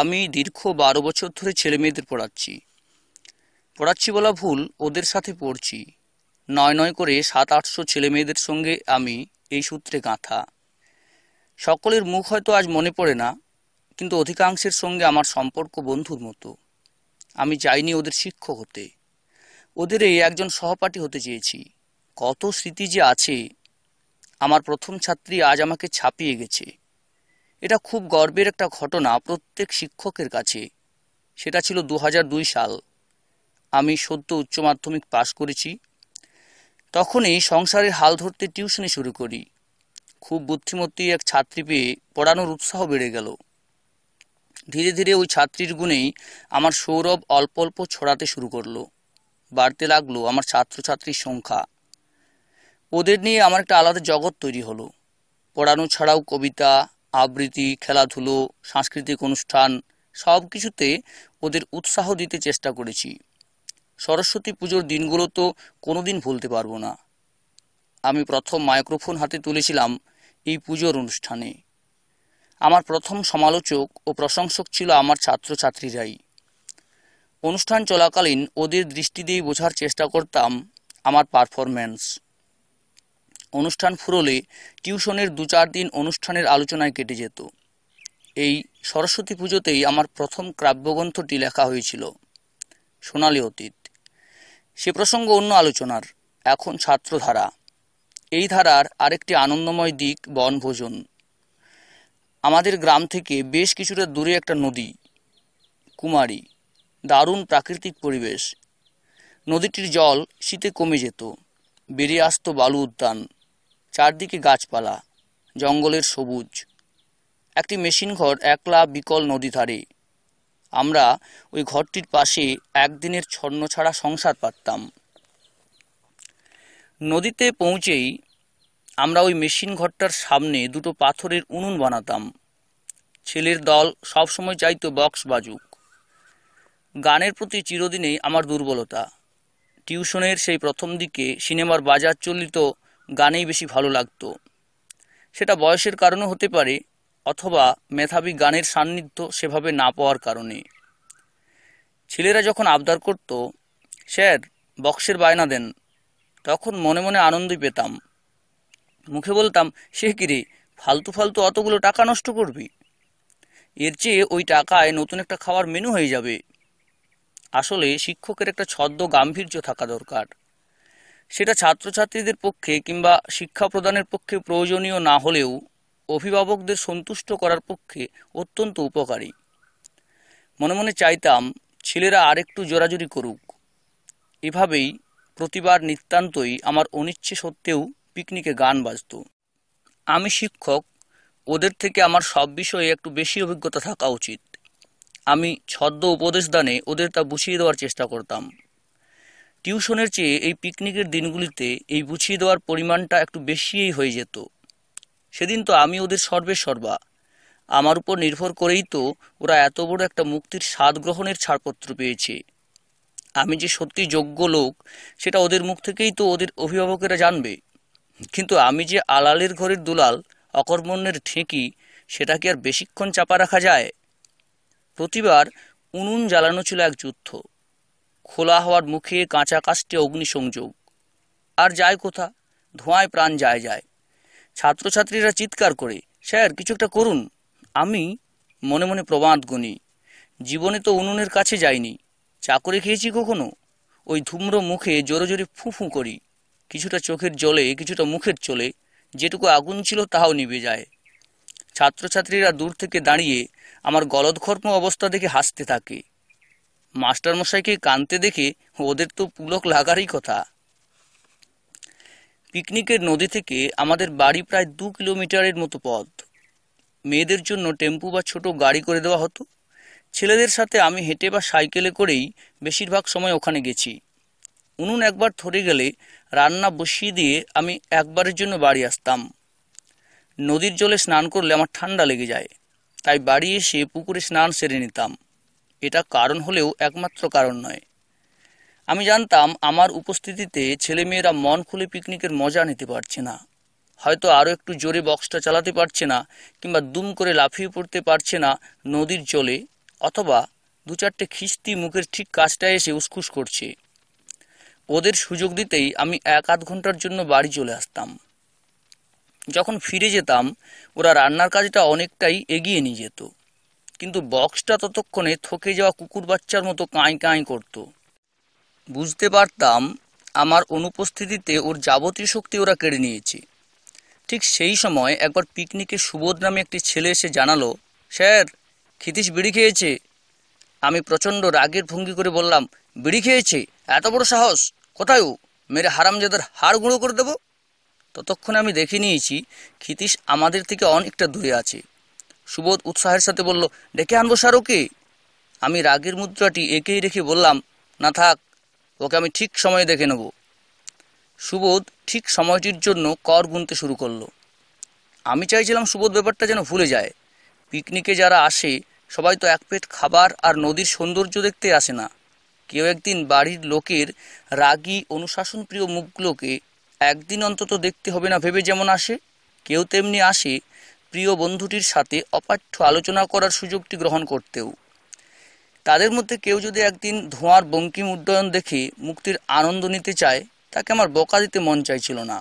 আমি দীর্ঘ বারো বছর ধরে ছেলে মেয়েদের পড়াচ্ছি পড়াচ্ছি বলা ভুল ওদের সাথে পড়ছি নয় নয় করে সাত আটশো ছেলে মেয়েদের সঙ্গে আমি এই সূত্রে গাঁথা সকলের মুখ হয়তো আজ মনে পড়ে না কিন্তু অধিকাংশের সঙ্গে আমার সম্পর্ক বন্ধুর মতো আমি চাইনি ওদের শিক্ষক হতে ওদের এই একজন সহপাঠী হতে চেয়েছি কত স্মৃতি যে আছে আমার প্রথম ছাত্রী আজ আমাকে ছাপিয়ে গেছে এটা খুব গর্বের একটা ঘটনা প্রত্যেক শিক্ষকের কাছে সেটা ছিল দু সাল আমি সদ্য উচ্চ মাধ্যমিক পাশ করেছি তখনই সংসারের হাল ধরতে টিউশনি শুরু করি খুব বুদ্ধিমতী এক ছাত্রী পেয়ে পড়ানোর উৎসাহ বেড়ে গেল ধীরে ধীরে ওই ছাত্রীর গুণেই আমার সৌরভ অল্প অল্প ছড়াতে শুরু করলো বাড়তে লাগলো আমার ছাত্রছাত্রীর সংখ্যা ওদের নিয়ে আমার একটা আলাদা জগৎ তৈরি হলো পড়ানো ছাড়াও কবিতা আবৃত্তি খেলাধুলো সাংস্কৃতিক অনুষ্ঠান সব কিছুতে ওদের উৎসাহ দিতে চেষ্টা করেছি সরস্বতী পুজোর দিনগুলো তো কোনো দিন ভুলতে পারবো না আমি প্রথম মাইক্রোফোন হাতে তুলেছিলাম এই পুজোর অনুষ্ঠানে আমার প্রথম সমালোচক ও প্রশংসক ছিল আমার ছাত্রছাত্রীরাই অনুষ্ঠান চলাকালীন ওদের দৃষ্টি দিয়ে বোঝার চেষ্টা করতাম আমার পারফরম্যান্স অনুষ্ঠান ফুরলে টিউশনের দু চার দিন অনুষ্ঠানের আলোচনায় কেটে যেত এই সরস্বতী পুজোতেই আমার প্রথম কাব্যগ্রন্থটি লেখা হয়েছিল সোনালি অতীত সে প্রসঙ্গ অন্য আলোচনার এখন ছাত্রধারা এই ধারার আরেকটি আনন্দময় দিক বনভোজন আমাদের গ্রাম থেকে বেশ কিছুটা দূরে একটা নদী কুমারী দারুণ প্রাকৃতিক পরিবেশ নদীটির জল শীতে কমে যেত বেরিয়ে আসতো বালু উদ্যান চারদিকে গাছপালা জঙ্গলের সবুজ একটি মেশিন ঘর একলা বিকল নদী ধারে আমরা ওই ঘরটির পাশে একদিনের ছন্ন ছাড়া সংসার পাততাম নদীতে পৌঁছেই আমরা ওই মেশিন ঘরটার সামনে দুটো পাথরের উনুন বানাতাম ছেলের দল সবসময় চাইত বক্স বাজুক গানের প্রতি চিরদিনেই আমার দুর্বলতা টিউশনের সেই প্রথম দিকে সিনেমার বাজার চলিত গানেই বেশি ভালো লাগত সেটা বয়সের কারণে হতে পারে অথবা মেধাবী গানের সান্নিধ্য সেভাবে না পাওয়ার কারণে ছেলেরা যখন আবদার করত স্যার বক্সের বায়না দেন তখন মনে মনে আনন্দই পেতাম মুখে বলতাম সে কিরে ফালতু ফালতু অতগুলো টাকা নষ্ট করবি এর চেয়ে ওই টাকায় নতুন একটা খাওয়ার মেনু হয়ে যাবে আসলে শিক্ষকের একটা ছদ্ম গাম্ভীর্য থাকা দরকার সেটা ছাত্রছাত্রীদের পক্ষে কিংবা শিক্ষা প্রদানের পক্ষে প্রয়োজনীয় না হলেও অভিভাবকদের সন্তুষ্ট করার পক্ষে অত্যন্ত উপকারী মনে মনে চাইতাম ছেলেরা আরেকটু জোরাজুরি করুক এভাবেই প্রতিবার নিতান্তই আমার অনিচ্ছে সত্ত্বেও পিকনিকে গান বাজত আমি শিক্ষক ওদের থেকে আমার সব বিষয়ে একটু বেশি অভিজ্ঞতা থাকা উচিত আমি ছদ্ম উপদেশ দানে ওদের তা বুঝিয়ে দেওয়ার চেষ্টা করতাম টিউশনের চেয়ে এই পিকনিকের দিনগুলিতে এই বুঝিয়ে দেওয়ার পরিমাণটা একটু বেশিই হয়ে যেত সেদিন তো আমি ওদের সর্বে সর্বা আমার উপর নির্ভর করেই তো ওরা এত বড় একটা মুক্তির স্বাদ গ্রহণের ছাড়পত্র পেয়েছে আমি যে সত্যি যোগ্য লোক সেটা ওদের মুখ থেকেই তো ওদের অভিভাবকেরা জানবে কিন্তু আমি যে আলালের ঘরের দুলাল অকর্মণ্যের ঠেঁকি সেটা কি আর বেশিক্ষণ চাপা রাখা যায় প্রতিবার উনুন জ্বালানো ছিল এক যুদ্ধ খোলা হওয়ার মুখে কাঁচা কাস্টে অগ্নিসংযোগ আর যায় কোথা ধোঁয়ায় প্রাণ যায় যায় ছাত্রছাত্রীরা চিৎকার করে স্যার কিছু একটা করুন আমি মনে মনে প্রবাদ গুনি জীবনে তো উনুনের কাছে যাইনি চাকরে খেয়েছি কখনো ওই ধুম্র মুখে জোরে জোরে ফুঁফু করি কিছুটা চোখের জলে কিছুটা মুখের চলে যেটুকু আগুন ছিল তাহাও নিভে যায় ছাত্রছাত্রীরা দূর থেকে দাঁড়িয়ে আমার গলদঘর্ম অবস্থা দেখে হাসতে থাকে মাস্টারমশাইকে কানতে দেখে ওদের তো পুলক লাগারই কথা পিকনিকের নদী থেকে আমাদের বাড়ি প্রায় দু কিলোমিটারের মতো পথ মেয়েদের জন্য টেম্পু বা ছোট গাড়ি করে দেওয়া হতো ছেলেদের সাথে আমি হেঁটে বা সাইকেলে করেই বেশিরভাগ সময় ওখানে গেছি উনুন একবার ধরে গেলে রান্না বসিয়ে দিয়ে আমি একবারের জন্য বাড়ি আসতাম নদীর জলে স্নান করলে আমার ঠান্ডা লেগে যায় তাই বাড়ি এসে পুকুরে স্নান সেরে নিতাম এটা কারণ হলেও একমাত্র কারণ নয় আমি জানতাম আমার উপস্থিতিতে ছেলেমেয়েরা মন খুলে পিকনিকের মজা নিতে পারছে না হয়তো আরও একটু জোরে বক্সটা চালাতে পারছে না কিংবা দুম করে লাফিয়ে পড়তে পারছে না নদীর জলে অথবা দু চারটে খিস্তি মুখের ঠিক কাজটা এসে উসখুস করছে ওদের সুযোগ দিতেই আমি এক আধ ঘন্টার জন্য বাড়ি চলে আসতাম যখন ফিরে যেতাম ওরা রান্নার কাজটা অনেকটাই এগিয়ে নিয়ে যেত কিন্তু বক্সটা ততক্ষণে থকে যাওয়া কুকুর বাচ্চার মতো কাঁই কাঁই করত বুঝতে পারতাম আমার অনুপস্থিতিতে ওর যাবতীয় শক্তি ওরা কেড়ে নিয়েছে ঠিক সেই সময় একবার পিকনিকে সুবোধ নামে একটি ছেলে এসে জানালো স্যার ক্ষিতিশ বিড়ি খেয়েছে আমি প্রচণ্ড রাগের ভঙ্গি করে বললাম বিড়ি খেয়েছে এত বড় সাহস কোথায় ও মেরে হারামজাদের হাড় গুঁড়ো করে দেবো ততক্ষণে আমি দেখে নিয়েছি ক্ষিতিশ আমাদের থেকে অনেকটা দূরে আছে সুবোধ উৎসাহের সাথে বলল ডেকে আনবো ওকে আমি রাগের মুদ্রাটি একেই রেখে বললাম না থাক ওকে আমি ঠিক সময়ে দেখে নেব সুবোধ ঠিক সময়টির জন্য কর গুনতে শুরু করলো আমি চাইছিলাম সুবোধ ব্যাপারটা যেন ভুলে যায় পিকনিকে যারা আসে সবাই তো এক পেট খাবার আর নদীর সৌন্দর্য দেখতে আসে না কেউ একদিন বাড়ির লোকের রাগী অনুশাসনপ্রিয় মুখগুলোকে একদিন অন্তত দেখতে হবে না ভেবে যেমন আসে কেউ তেমনি আসে প্রিয় বন্ধুটির সাথে অপাঠ্য আলোচনা করার সুযোগটি গ্রহণ করতেও তাদের মধ্যে কেউ যদি একদিন ধোঁয়ার বঙ্কিম উড্ডয়ন দেখে মুক্তির আনন্দ নিতে চায় তাকে আমার বকা দিতে মন চাইছিল না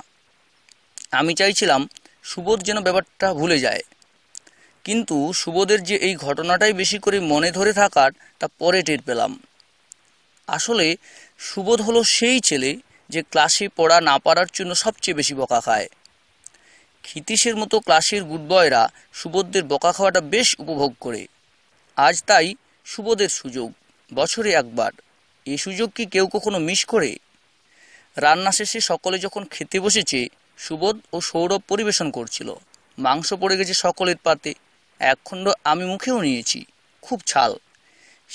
আমি চাইছিলাম সুবোধ যেন ব্যাপারটা ভুলে যায় কিন্তু সুবোধের যে এই ঘটনাটাই বেশি করে মনে ধরে থাকার তা পরে টের পেলাম আসলে সুবোধ হলো সেই ছেলে যে ক্লাসে পড়া না পারার জন্য সবচেয়ে বেশি বকা খায় ক্ষিতীশের মতো ক্লাসের গুড বয়রা সুবোধদের বকা খাওয়াটা বেশ উপভোগ করে আজ তাই সুবোধের সুযোগ বছরে একবার এ সুযোগ কি কেউ কখনো মিস করে রান্না শেষে সকলে যখন খেতে বসেছে সুবোধ ও সৌরভ পরিবেশন করছিল মাংস পড়ে গেছে সকলের পাতে একখণ্ড আমি মুখেও নিয়েছি খুব ছাল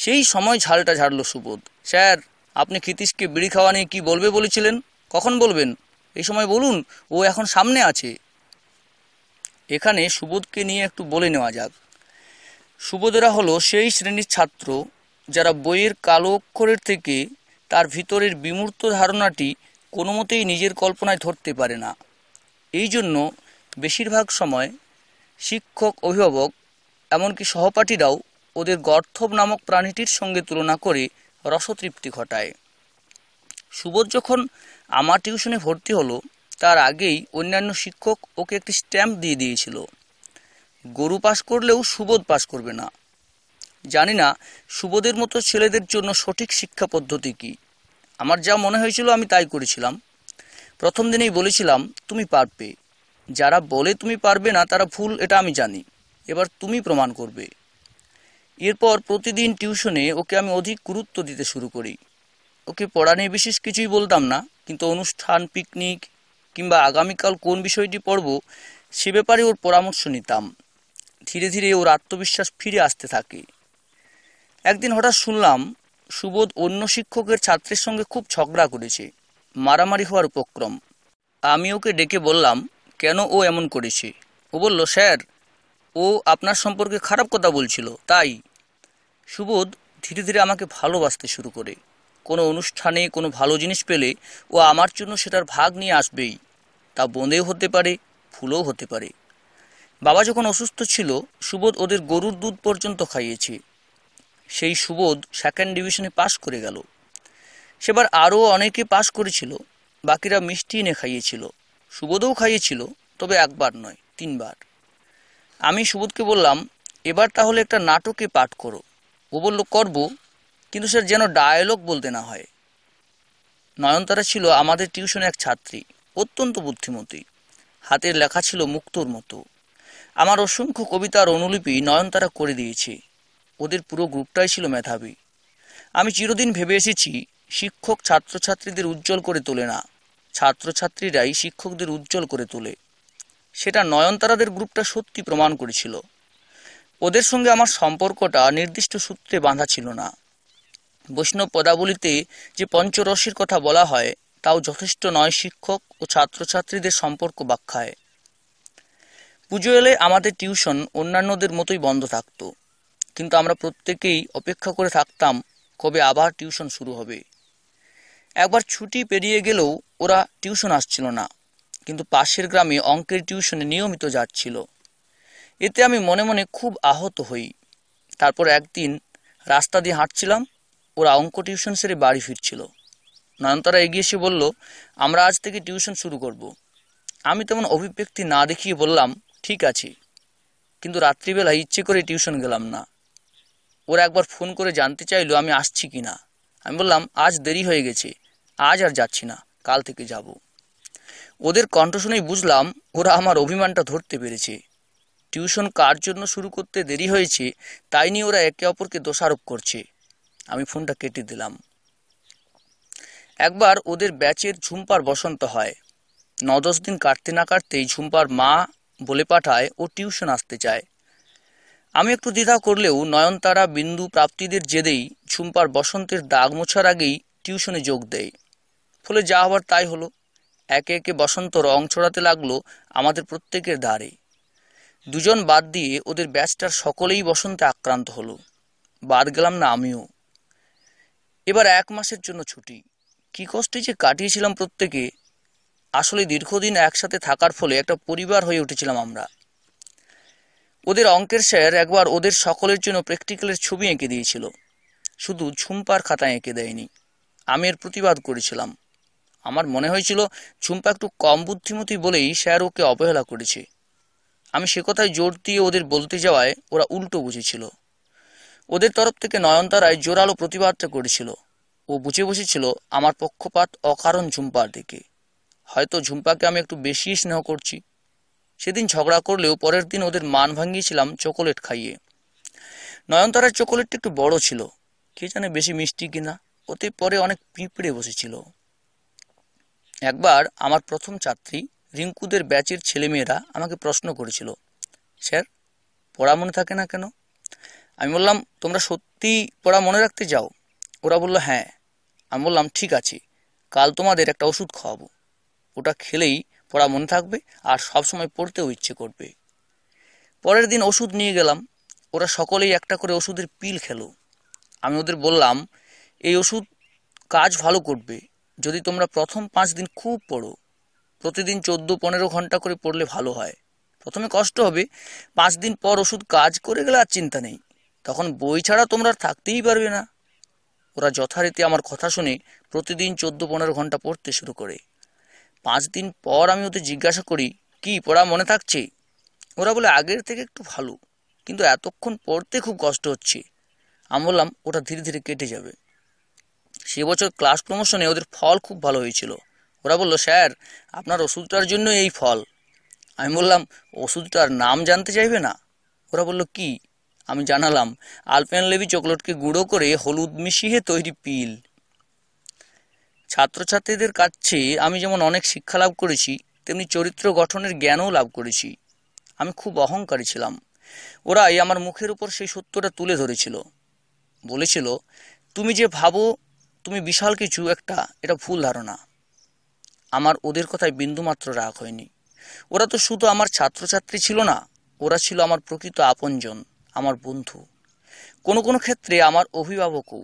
সেই সময় ঝালটা ঝাড়ল সুবোধ স্যার আপনি ক্ষিতীশকে বিড়ি খাওয়া নিয়ে কী বলবে বলেছিলেন কখন বলবেন এই সময় বলুন ও এখন সামনে আছে এখানে সুবোধকে নিয়ে একটু বলে নেওয়া যাক সুবোধেরা হলো সেই শ্রেণীর ছাত্র যারা বইয়ের কালো অক্ষরের থেকে তার ভিতরের বিমূর্ত ধারণাটি কোনো মতেই নিজের কল্পনায় ধরতে পারে না এই জন্য বেশিরভাগ সময় শিক্ষক অভিভাবক এমনকি সহপাঠীরাও ওদের গর্থব নামক প্রাণীটির সঙ্গে তুলনা করে রসতৃপ্তি ঘটায় সুবোধ যখন আমার টিউশনে ভর্তি হলো তার আগেই অন্যান্য শিক্ষক ওকে একটি স্ট্যাম্প দিয়ে দিয়েছিল গরু পাস করলেও সুবোধ পাস করবে না জানি না সুবোধের মতো ছেলেদের জন্য সঠিক শিক্ষা পদ্ধতি কি আমার যা মনে হয়েছিল আমি তাই করেছিলাম প্রথম দিনেই বলেছিলাম তুমি পারবে যারা বলে তুমি পারবে না তারা ভুল এটা আমি জানি এবার তুমি প্রমাণ করবে এরপর প্রতিদিন টিউশনে ওকে আমি অধিক গুরুত্ব দিতে শুরু করি ওকে পড়া নিয়ে বিশেষ কিছুই বলতাম না কিন্তু অনুষ্ঠান পিকনিক কিংবা আগামীকাল কোন বিষয়টি পড়ব সে ব্যাপারে ওর পরামর্শ নিতাম ধীরে ধীরে ওর আত্মবিশ্বাস ফিরে আসতে থাকে একদিন হঠাৎ শুনলাম সুবোধ অন্য শিক্ষকের ছাত্রের সঙ্গে খুব ঝগড়া করেছে মারামারি হওয়ার উপক্রম আমি ওকে ডেকে বললাম কেন ও এমন করেছে ও বলল স্যার ও আপনার সম্পর্কে খারাপ কথা বলছিল তাই সুবোধ ধীরে ধীরে আমাকে ভালোবাসতে শুরু করে কোনো অনুষ্ঠানে কোনো ভালো জিনিস পেলে ও আমার জন্য সেটার ভাগ নিয়ে আসবেই তা বোঁদেও হতে পারে ফুলও হতে পারে বাবা যখন অসুস্থ ছিল সুবোধ ওদের গরুর দুধ পর্যন্ত খাইয়েছে সেই সুবোধ সেকেন্ড ডিভিশনে পাশ করে গেল সেবার আরও অনেকে পাশ করেছিল বাকিরা মিষ্টি এনে খাইয়েছিল সুবোধও খাইয়েছিল তবে একবার নয় তিনবার আমি সুবোধকে বললাম এবার তাহলে একটা নাটকে পাঠ করো ও বলল করবো কিন্তু স্যার যেন ডায়ালগ বলতে না হয় নয়নতারা ছিল আমাদের টিউশনের এক ছাত্রী অত্যন্ত বুদ্ধিমতী হাতের লেখা ছিল মুক্তোর মতো আমার অসংখ্য কবিতার অনুলিপি নয়নতারা করে দিয়েছে ওদের পুরো গ্রুপটাই ছিল মেধাবী আমি চিরদিন ভেবে এসেছি শিক্ষক ছাত্রছাত্রীদের উজ্জ্বল করে তোলে না ছাত্রছাত্রীরাই শিক্ষকদের উজ্জ্বল করে তোলে সেটা নয়নতারাদের গ্রুপটা সত্যি প্রমাণ করেছিল ওদের সঙ্গে আমার সম্পর্কটা নির্দিষ্ট সূত্রে বাঁধা ছিল না বৈষ্ণব পদাবলিতে যে পঞ্চরসের কথা বলা হয় তাও যথেষ্ট নয় শিক্ষক ও ছাত্রছাত্রীদের সম্পর্ক ব্যাখ্যায় পুজো এলে আমাদের টিউশন অন্যান্যদের মতোই বন্ধ থাকত কিন্তু আমরা প্রত্যেকেই অপেক্ষা করে থাকতাম কবে আবার টিউশন শুরু হবে একবার ছুটি পেরিয়ে গেলেও ওরা টিউশন আসছিল না কিন্তু পাশের গ্রামে অঙ্কের টিউশনে নিয়মিত যাচ্ছিল এতে আমি মনে মনে খুব আহত হই তারপর একদিন রাস্তা দিয়ে হাঁটছিলাম ওরা অঙ্ক টিউশন সেরে বাড়ি ফিরছিল নয়নতারা এগিয়ে এসে বলল আমরা আজ থেকে টিউশন শুরু করব। আমি তেমন অভিব্যক্তি না দেখিয়ে বললাম ঠিক আছে কিন্তু রাত্রিবেলা ইচ্ছে করে টিউশন গেলাম না ওরা একবার ফোন করে জানতে চাইলো আমি আসছি কি না আমি বললাম আজ দেরি হয়ে গেছে আজ আর যাচ্ছি না কাল থেকে যাব ওদের কণ্ঠ শুনেই বুঝলাম ওরা আমার অভিমানটা ধরতে পেরেছে টিউশন কার জন্য শুরু করতে দেরি হয়েছে তাই নিয়ে ওরা একে অপরকে দোষারোপ করছে আমি ফোনটা কেটে দিলাম একবার ওদের ব্যাচের ঝুম্পার বসন্ত হয় ন দশ দিন কাটতে না কাটতেই ঝুম্পার মা বলে পাঠায় ও টিউশন আসতে চায় আমি একটু দ্বিধা করলেও নয়নতারা বিন্দু প্রাপ্তিদের জেদেই ঝুম্পার বসন্তের দাগ মোছার আগেই টিউশনে যোগ দেয় ফলে যা হবার তাই হলো একে একে বসন্ত রং ছড়াতে লাগলো আমাদের প্রত্যেকের দ্বারে দুজন বাদ দিয়ে ওদের ব্যাচটার সকলেই বসন্তে আক্রান্ত হলো বাদ গেলাম না আমিও এবার এক মাসের জন্য ছুটি কী কষ্টে যে কাটিয়েছিলাম প্রত্যেকে আসলে দীর্ঘদিন একসাথে থাকার ফলে একটা পরিবার হয়ে উঠেছিলাম আমরা ওদের অঙ্কের স্যার একবার ওদের সকলের জন্য প্র্যাকটিক্যালের ছবি এঁকে দিয়েছিল শুধু ঝুম্পার খাতায় এঁকে দেয়নি আমি এর প্রতিবাদ করেছিলাম আমার মনে হয়েছিল ঝুম্পা একটু কম বুদ্ধিমতী বলেই স্যার ওকে অবহেলা করেছে আমি সে কথায় জোর দিয়ে ওদের বলতে যাওয়ায় ওরা উল্টো বুঝেছিল ওদের তরফ থেকে নয়নতারায় জোরালো প্রতিবাদটা করেছিল ও বুঝে বসেছিল আমার পক্ষপাত অকারণ ঝুম্পার দিকে হয়তো ঝুম্পাকে আমি একটু বেশি স্নেহ করছি সেদিন ঝগড়া করলেও পরের দিন ওদের মান ভাঙিয়েছিলাম চকোলেট খাইয়ে নয়নতারার চকোলেটটি একটু বড় ছিল কে জানে বেশি মিষ্টি কিনা ওতে পরে অনেক পিঁপড়ে বসেছিল একবার আমার প্রথম ছাত্রী রিঙ্কুদের ব্যাচের ছেলেমেয়েরা আমাকে প্রশ্ন করেছিল স্যার পড়া মনে থাকে না কেন আমি বললাম তোমরা সত্যি পড়া মনে রাখতে যাও ওরা বলল হ্যাঁ আমি বললাম ঠিক আছে কাল তোমাদের একটা ওষুধ খাওয়াবো ওটা খেলেই পড়া মনে থাকবে আর সব সময় পড়তেও ইচ্ছে করবে পরের দিন ওষুধ নিয়ে গেলাম ওরা সকলেই একটা করে ওষুধের পিল খেলো আমি ওদের বললাম এই ওষুধ কাজ ভালো করবে যদি তোমরা প্রথম পাঁচ দিন খুব পড়ো প্রতিদিন চোদ্দ পনেরো ঘন্টা করে পড়লে ভালো হয় প্রথমে কষ্ট হবে পাঁচ দিন পর ওষুধ কাজ করে গেলে আর চিন্তা নেই তখন বই ছাড়া তোমরা থাকতেই পারবে না ওরা যথারীতি আমার কথা শুনে প্রতিদিন চোদ্দ পনেরো ঘন্টা পড়তে শুরু করে পাঁচ দিন পর আমি ওদের জিজ্ঞাসা করি কি পড়া মনে থাকছে ওরা বলে আগের থেকে একটু ভালো কিন্তু এতক্ষণ পড়তে খুব কষ্ট হচ্ছে আমি বললাম ওটা ধীরে ধীরে কেটে যাবে সে বছর ক্লাস প্রমোশনে ওদের ফল খুব ভালো হয়েছিল ওরা বলল স্যার আপনার ওষুধটার জন্য এই ফল আমি বললাম ওষুধটার নাম জানতে চাইবে না ওরা বলল কি আমি জানালাম আলপেনলেবি চকলেটকে গুঁড়ো করে হলুদ মিশিয়ে তৈরি পিল ছাত্রছাত্রীদের কাছে আমি যেমন অনেক শিক্ষা লাভ করেছি তেমনি চরিত্র গঠনের জ্ঞানও লাভ করেছি আমি খুব অহংকারী ছিলাম ওরাই আমার মুখের উপর সেই সত্যটা তুলে ধরেছিল বলেছিল তুমি যে ভাবো তুমি বিশাল কিছু একটা এটা ভুল ধারণা আমার ওদের কথায় বিন্দুমাত্র রাগ হয়নি ওরা তো শুধু আমার ছাত্রছাত্রী ছিল না ওরা ছিল আমার প্রকৃত আপনজন আমার বন্ধু কোনো কোনো ক্ষেত্রে আমার অভিভাবকও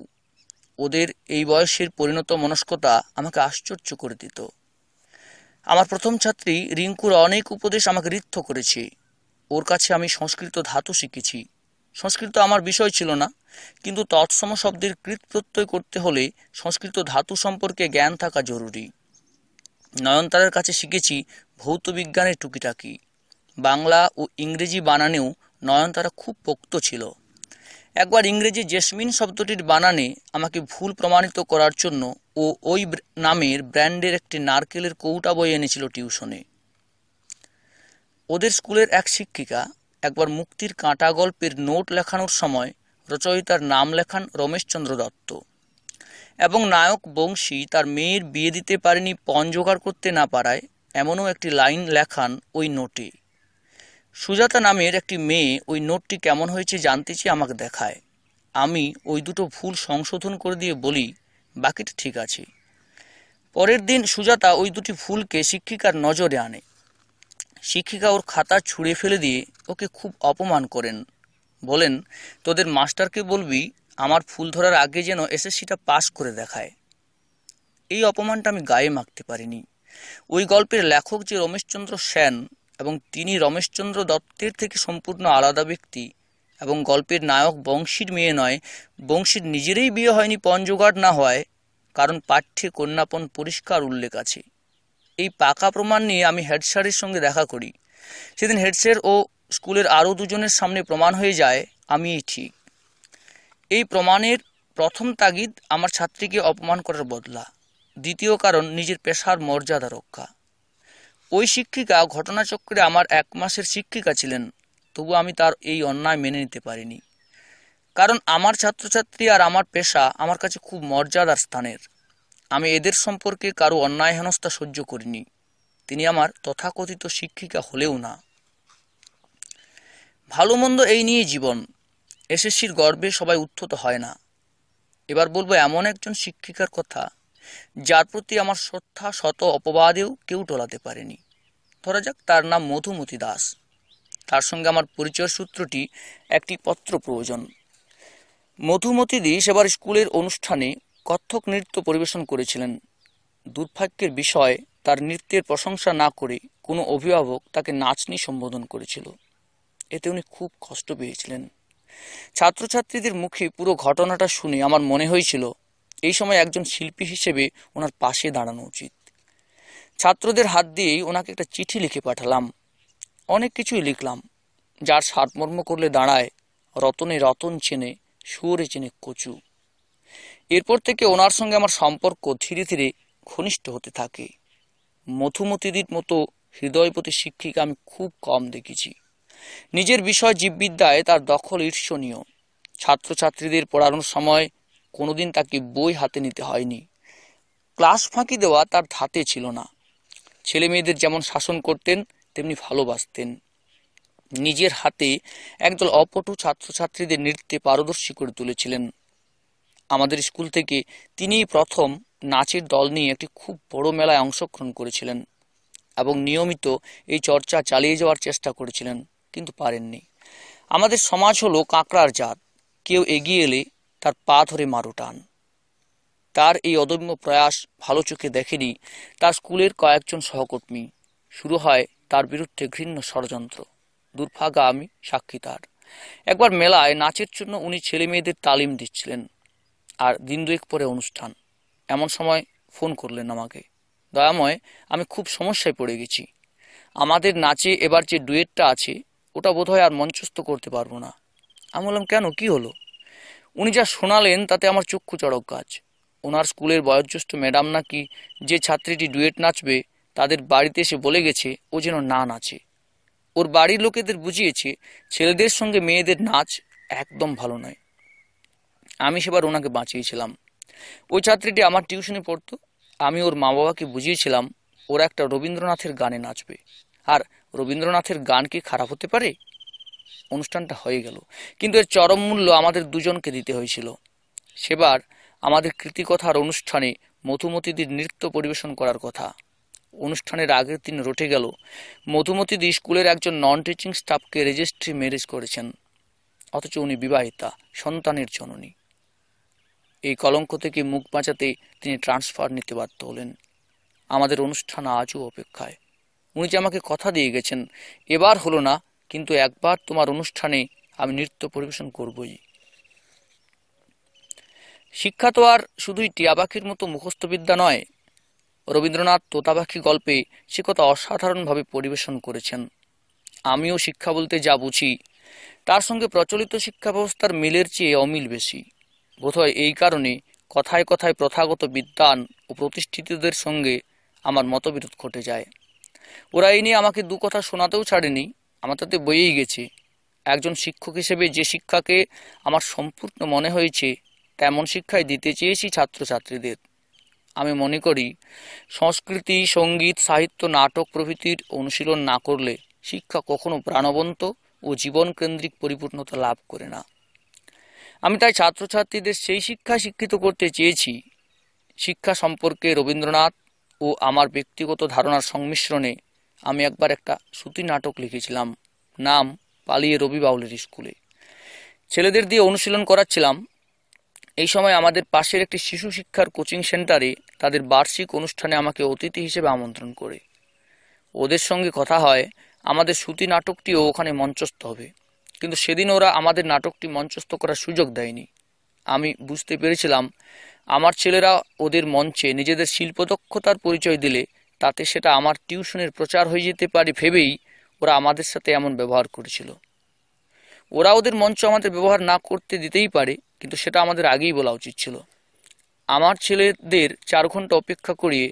ওদের এই বয়সের পরিণত মনস্কতা আমাকে আশ্চর্য করে দিত আমার প্রথম ছাত্রী রিঙ্কুর অনেক উপদেশ আমাকে রিদ্ধ করেছে ওর কাছে আমি সংস্কৃত ধাতু শিখেছি সংস্কৃত আমার বিষয় ছিল না কিন্তু তৎসম শব্দের কৃত প্রত্যয় করতে হলে সংস্কৃত ধাতু সম্পর্কে জ্ঞান থাকা জরুরি নয়নতারের কাছে শিখেছি ভৌত বিজ্ঞানের টুকিটাকি বাংলা ও ইংরেজি বানানেও নয়নতারা খুব পোক্ত ছিল একবার ইংরেজি জেসমিন শব্দটির বানানে আমাকে ভুল প্রমাণিত করার জন্য ও ওই নামের ব্র্যান্ডের একটি নারকেলের কৌটা বই এনেছিল টিউশনে ওদের স্কুলের এক শিক্ষিকা একবার মুক্তির কাঁটা গল্পের নোট লেখানোর সময় রচয়িতার নাম লেখান রমেশচন্দ্র দত্ত এবং নায়ক বংশী তার মেয়ের বিয়ে দিতে পারেনি পণ জোগাড় করতে না পারায় এমনও একটি লাইন লেখান ওই নোটে সুজাতা নামের একটি মেয়ে ওই নোটটি কেমন হয়েছে জানতে চেয়ে আমাকে দেখায় আমি ওই দুটো ভুল সংশোধন করে দিয়ে বলি বাকিটা ঠিক আছে পরের দিন সুজাতা ওই দুটি ফুলকে শিক্ষিকার নজরে আনে শিক্ষিকা ওর খাতা ছুঁড়ে ফেলে দিয়ে ওকে খুব অপমান করেন বলেন তোদের মাস্টারকে বলবি আমার ফুল ধরার আগে যেন এসএসসিটা পাস করে দেখায় এই অপমানটা আমি গায়ে মাখতে পারিনি ওই গল্পের লেখক যে রমেশচন্দ্র সেন এবং তিনি রমেশচন্দ্র দত্তের থেকে সম্পূর্ণ আলাদা ব্যক্তি এবং গল্পের নায়ক বংশীর মেয়ে নয় বংশীর নিজেরই বিয়ে হয়নি পঞ্জোগাড় না হয় কারণ পাঠ্যে কন্যাপণ পরিষ্কার উল্লেখ আছে এই পাকা প্রমাণ নিয়ে আমি হেড স্যারের সঙ্গে দেখা করি সেদিন হেডস্যার ও স্কুলের আরও দুজনের সামনে প্রমাণ হয়ে যায় আমিই ঠিক এই প্রমাণের প্রথম তাগিদ আমার ছাত্রীকে অপমান করার বদলা দ্বিতীয় কারণ নিজের পেশার মর্যাদা রক্ষা ওই শিক্ষিকা ঘটনাচক্রে আমার এক মাসের শিক্ষিকা ছিলেন তবু আমি তার এই অন্যায় মেনে নিতে পারিনি কারণ আমার ছাত্রছাত্রী আর আমার পেশা আমার কাছে খুব মর্যাদার স্থানের আমি এদের সম্পর্কে কারো অন্যায় হেনস্থা সহ্য করিনি তিনি আমার তথাকথিত শিক্ষিকা হলেও না ভালো মন্দ এই নিয়ে জীবন এসএসসির গর্বে সবাই উত্থত হয় না এবার বলবো এমন একজন শিক্ষিকার কথা যার প্রতি আমার শ্রদ্ধা শত অপবাদেও কেউ টলাতে পারেনি ধরা যাক তার নাম মধুমতি দাস তার সঙ্গে আমার পরিচয় সূত্রটি একটি পত্র প্রয়োজন মধুমতি দিস এবার স্কুলের অনুষ্ঠানে কত্থক নৃত্য পরিবেশন করেছিলেন দুর্ভাগ্যের বিষয় তার নৃত্যের প্রশংসা না করে কোনো অভিভাবক তাকে নাচনি সম্বোধন করেছিল এতে উনি খুব কষ্ট পেয়েছিলেন ছাত্রছাত্রীদের মুখে পুরো ঘটনাটা শুনে আমার মনে হয়েছিল এই সময় একজন শিল্পী হিসেবে ওনার পাশে দাঁড়ানো উচিত ছাত্রদের হাত দিয়েই ওনাকে একটা চিঠি লিখে পাঠালাম অনেক কিছুই লিখলাম যার সাতমর্ম করলে দাঁড়ায় রতনে রতন চেনে সুরে চেনে কচু এরপর থেকে ওনার সঙ্গে আমার সম্পর্ক ধীরে ধীরে ঘনিষ্ঠ হতে থাকে মধুমতিদির মতো হৃদয়পতি শিক্ষিকা আমি খুব কম দেখেছি নিজের বিষয় জীববিদ্যায় তার দখল ঈর্ষণীয় ছাত্রছাত্রীদের পড়ানোর সময় কোনোদিন তাকে বই হাতে নিতে হয়নি ক্লাস ফাঁকি দেওয়া তার ধাতে ছিল না ছেলে মেয়েদের যেমন শাসন করতেন তেমনি ভালোবাসতেন নিজের হাতে একদল অপটু ছাত্রছাত্রীদের নৃত্যে পারদর্শী করে তুলেছিলেন আমাদের স্কুল থেকে তিনিই প্রথম নাচের দল নিয়ে একটি খুব বড় মেলায় অংশগ্রহণ করেছিলেন এবং নিয়মিত এই চর্চা চালিয়ে যাওয়ার চেষ্টা করেছিলেন কিন্তু পারেননি আমাদের সমাজ হলো কাঁকড়ার জাত কেউ এগিয়ে এলে তার পা ধরে মারো টান তার এই অদম্য প্রয়াস ভালো চোখে দেখেনি তার স্কুলের কয়েকজন সহকর্মী শুরু হয় তার বিরুদ্ধে ঘৃণ্য ষড়যন্ত্র দুর্ভাগা আমি সাক্ষী তার একবার মেলায় নাচের জন্য উনি ছেলে মেয়েদের তালিম দিচ্ছিলেন আর দিন দুয়েক পরে অনুষ্ঠান এমন সময় ফোন করলেন আমাকে দয়াময় আমি খুব সমস্যায় পড়ে গেছি আমাদের নাচে এবার যে ডুয়েটটা আছে ওটা বোধহয় আর মঞ্চস্থ করতে পারবো না আমি বললাম কেন কি হলো উনি যা শোনালেন তাতে আমার চক্ষু চড়ক গাছ ওনার স্কুলের বয়োজ্যেষ্ঠ ম্যাডাম নাকি যে ছাত্রীটি ডুয়েট নাচবে তাদের বাড়িতে এসে বলে গেছে ও যেন না নাচে ওর বাড়ির লোকেদের বুঝিয়েছে ছেলেদের সঙ্গে মেয়েদের নাচ একদম ভালো নয় আমি সেবার ওনাকে বাঁচিয়েছিলাম ওই ছাত্রীটি আমার টিউশনে পড়তো আমি ওর মা বাবাকে বুঝিয়েছিলাম ওরা একটা রবীন্দ্রনাথের গানে নাচবে আর রবীন্দ্রনাথের গান কি খারাপ হতে পারে অনুষ্ঠানটা হয়ে গেল কিন্তু এর চরম মূল্য আমাদের দুজনকে দিতে হয়েছিল সেবার আমাদের কৃতিকথার অনুষ্ঠানে মধুমতিদির নৃত্য পরিবেশন করার কথা অনুষ্ঠানের আগের দিন রটে গেল মধুমতিদি স্কুলের একজন নন টিচিং স্টাফকে রেজিস্ট্রি ম্যারেজ করেছেন অথচ উনি বিবাহিতা সন্তানের জননী এই কলঙ্ক থেকে মুখ বাঁচাতে তিনি ট্রান্সফার নিতে বাধ্য হলেন আমাদের অনুষ্ঠান আজও অপেক্ষায় উনি যে আমাকে কথা দিয়ে গেছেন এবার হলো না কিন্তু একবার তোমার অনুষ্ঠানে আমি নৃত্য পরিবেশন করবই শিক্ষা তো আর শুধুই টিয়াবাখির মতো মুখস্থবিদ্যা নয় রবীন্দ্রনাথ তোতাবাখি গল্পে সে কথা অসাধারণভাবে পরিবেশন করেছেন আমিও শিক্ষা বলতে যা বুঝি তার সঙ্গে প্রচলিত শিক্ষা ব্যবস্থার মিলের চেয়ে অমিল বেশি বোধহয় এই কারণে কথায় কথায় প্রথাগত বিদ্যান ও প্রতিষ্ঠিতদের সঙ্গে আমার মতবিরোধ ঘটে যায় ওরা এই নিয়ে আমাকে দু কথা শোনাতেও ছাড়েনি আমার তাতে বইয়েই গেছে একজন শিক্ষক হিসেবে যে শিক্ষাকে আমার সম্পূর্ণ মনে হয়েছে তেমন শিক্ষায় দিতে চেয়েছি ছাত্রছাত্রীদের আমি মনে করি সংস্কৃতি সঙ্গীত সাহিত্য নাটক প্রভৃতির অনুশীলন না করলে শিক্ষা কখনো প্রাণবন্ত ও জীবনকেন্দ্রিক পরিপূর্ণতা লাভ করে না আমি তাই ছাত্রছাত্রীদের সেই শিক্ষা শিক্ষিত করতে চেয়েছি শিক্ষা সম্পর্কে রবীন্দ্রনাথ ও আমার ব্যক্তিগত ধারণার সংমিশ্রণে আমি একবার একটা সুতি নাটক লিখেছিলাম নাম পালিয়ে রবি বাউলের স্কুলে ছেলেদের দিয়ে অনুশীলন করাচ্ছিলাম এই সময় আমাদের পাশের একটি শিশু শিক্ষার কোচিং সেন্টারে তাদের বার্ষিক অনুষ্ঠানে আমাকে অতিথি হিসেবে আমন্ত্রণ করে ওদের সঙ্গে কথা হয় আমাদের সুতি নাটকটিও ওখানে মঞ্চস্থ হবে কিন্তু সেদিন ওরা আমাদের নাটকটি মঞ্চস্থ করার সুযোগ দেয়নি আমি বুঝতে পেরেছিলাম আমার ছেলেরা ওদের মঞ্চে নিজেদের শিল্পদক্ষতার পরিচয় দিলে তাতে সেটা আমার টিউশনের প্রচার হয়ে যেতে পারে ভেবেই ওরা আমাদের সাথে এমন ব্যবহার করেছিল ওরা ওদের মঞ্চ আমাদের ব্যবহার না করতে দিতেই পারে কিন্তু সেটা আমাদের আগেই বলা উচিত ছিল আমার ছেলেদের চার ঘন্টা অপেক্ষা করিয়ে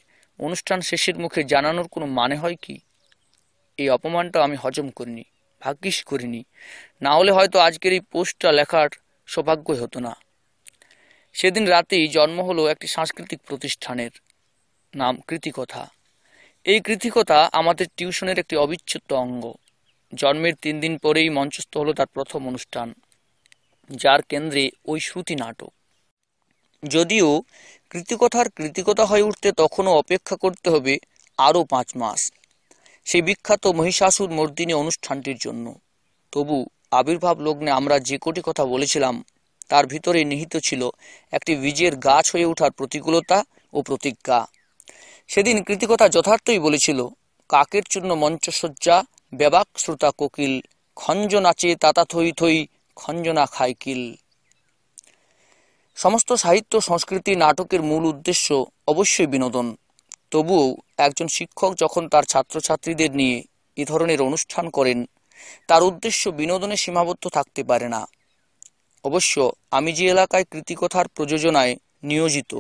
অনুষ্ঠান শেষের মুখে জানানোর কোনো মানে হয় কি এই অপমানটা আমি হজম করিনি ভাগ্যিস করিনি না হলে হয়তো আজকের এই পোস্টটা লেখার সৌভাগ্যই হতো না সেদিন রাতেই জন্ম হলো একটি সাংস্কৃতিক প্রতিষ্ঠানের নাম কৃতিকথা এই কৃতিকতা আমাদের টিউশনের একটি অবিচ্ছেদ্য অঙ্গ জন্মের তিন দিন পরেই মঞ্চস্থ হলো তার প্রথম অনুষ্ঠান যার কেন্দ্রে ওই শ্রুতি নাটক যদিও কৃতিকথার কৃতিকতা হয়ে উঠতে তখনও অপেক্ষা করতে হবে আরও পাঁচ মাস সেই বিখ্যাত মহিষাসুর মর্দিনী অনুষ্ঠানটির জন্য তবু আবির্ভাব লগ্নে আমরা যে কোটি কথা বলেছিলাম তার ভিতরে নিহিত ছিল একটি বীজের গাছ হয়ে ওঠার প্রতিকূলতা ও প্রতিজ্ঞা সেদিন কৃতিকথা যথার্থই বলেছিল কাকের চূর্ণ মঞ্চসজ্জা বেবাক শ্রোতা কোকিল খঞ্জ নাচে তাতা থই থই খঞ্জনা খাইকিল সমস্ত সাহিত্য সংস্কৃতি নাটকের মূল উদ্দেশ্য অবশ্যই বিনোদন তবুও একজন শিক্ষক যখন তার ছাত্রছাত্রীদের নিয়ে এ ধরনের অনুষ্ঠান করেন তার উদ্দেশ্য বিনোদনে সীমাবদ্ধ থাকতে পারে না অবশ্য আমি যে এলাকায় কৃতিকথার প্রযোজনায় নিয়োজিত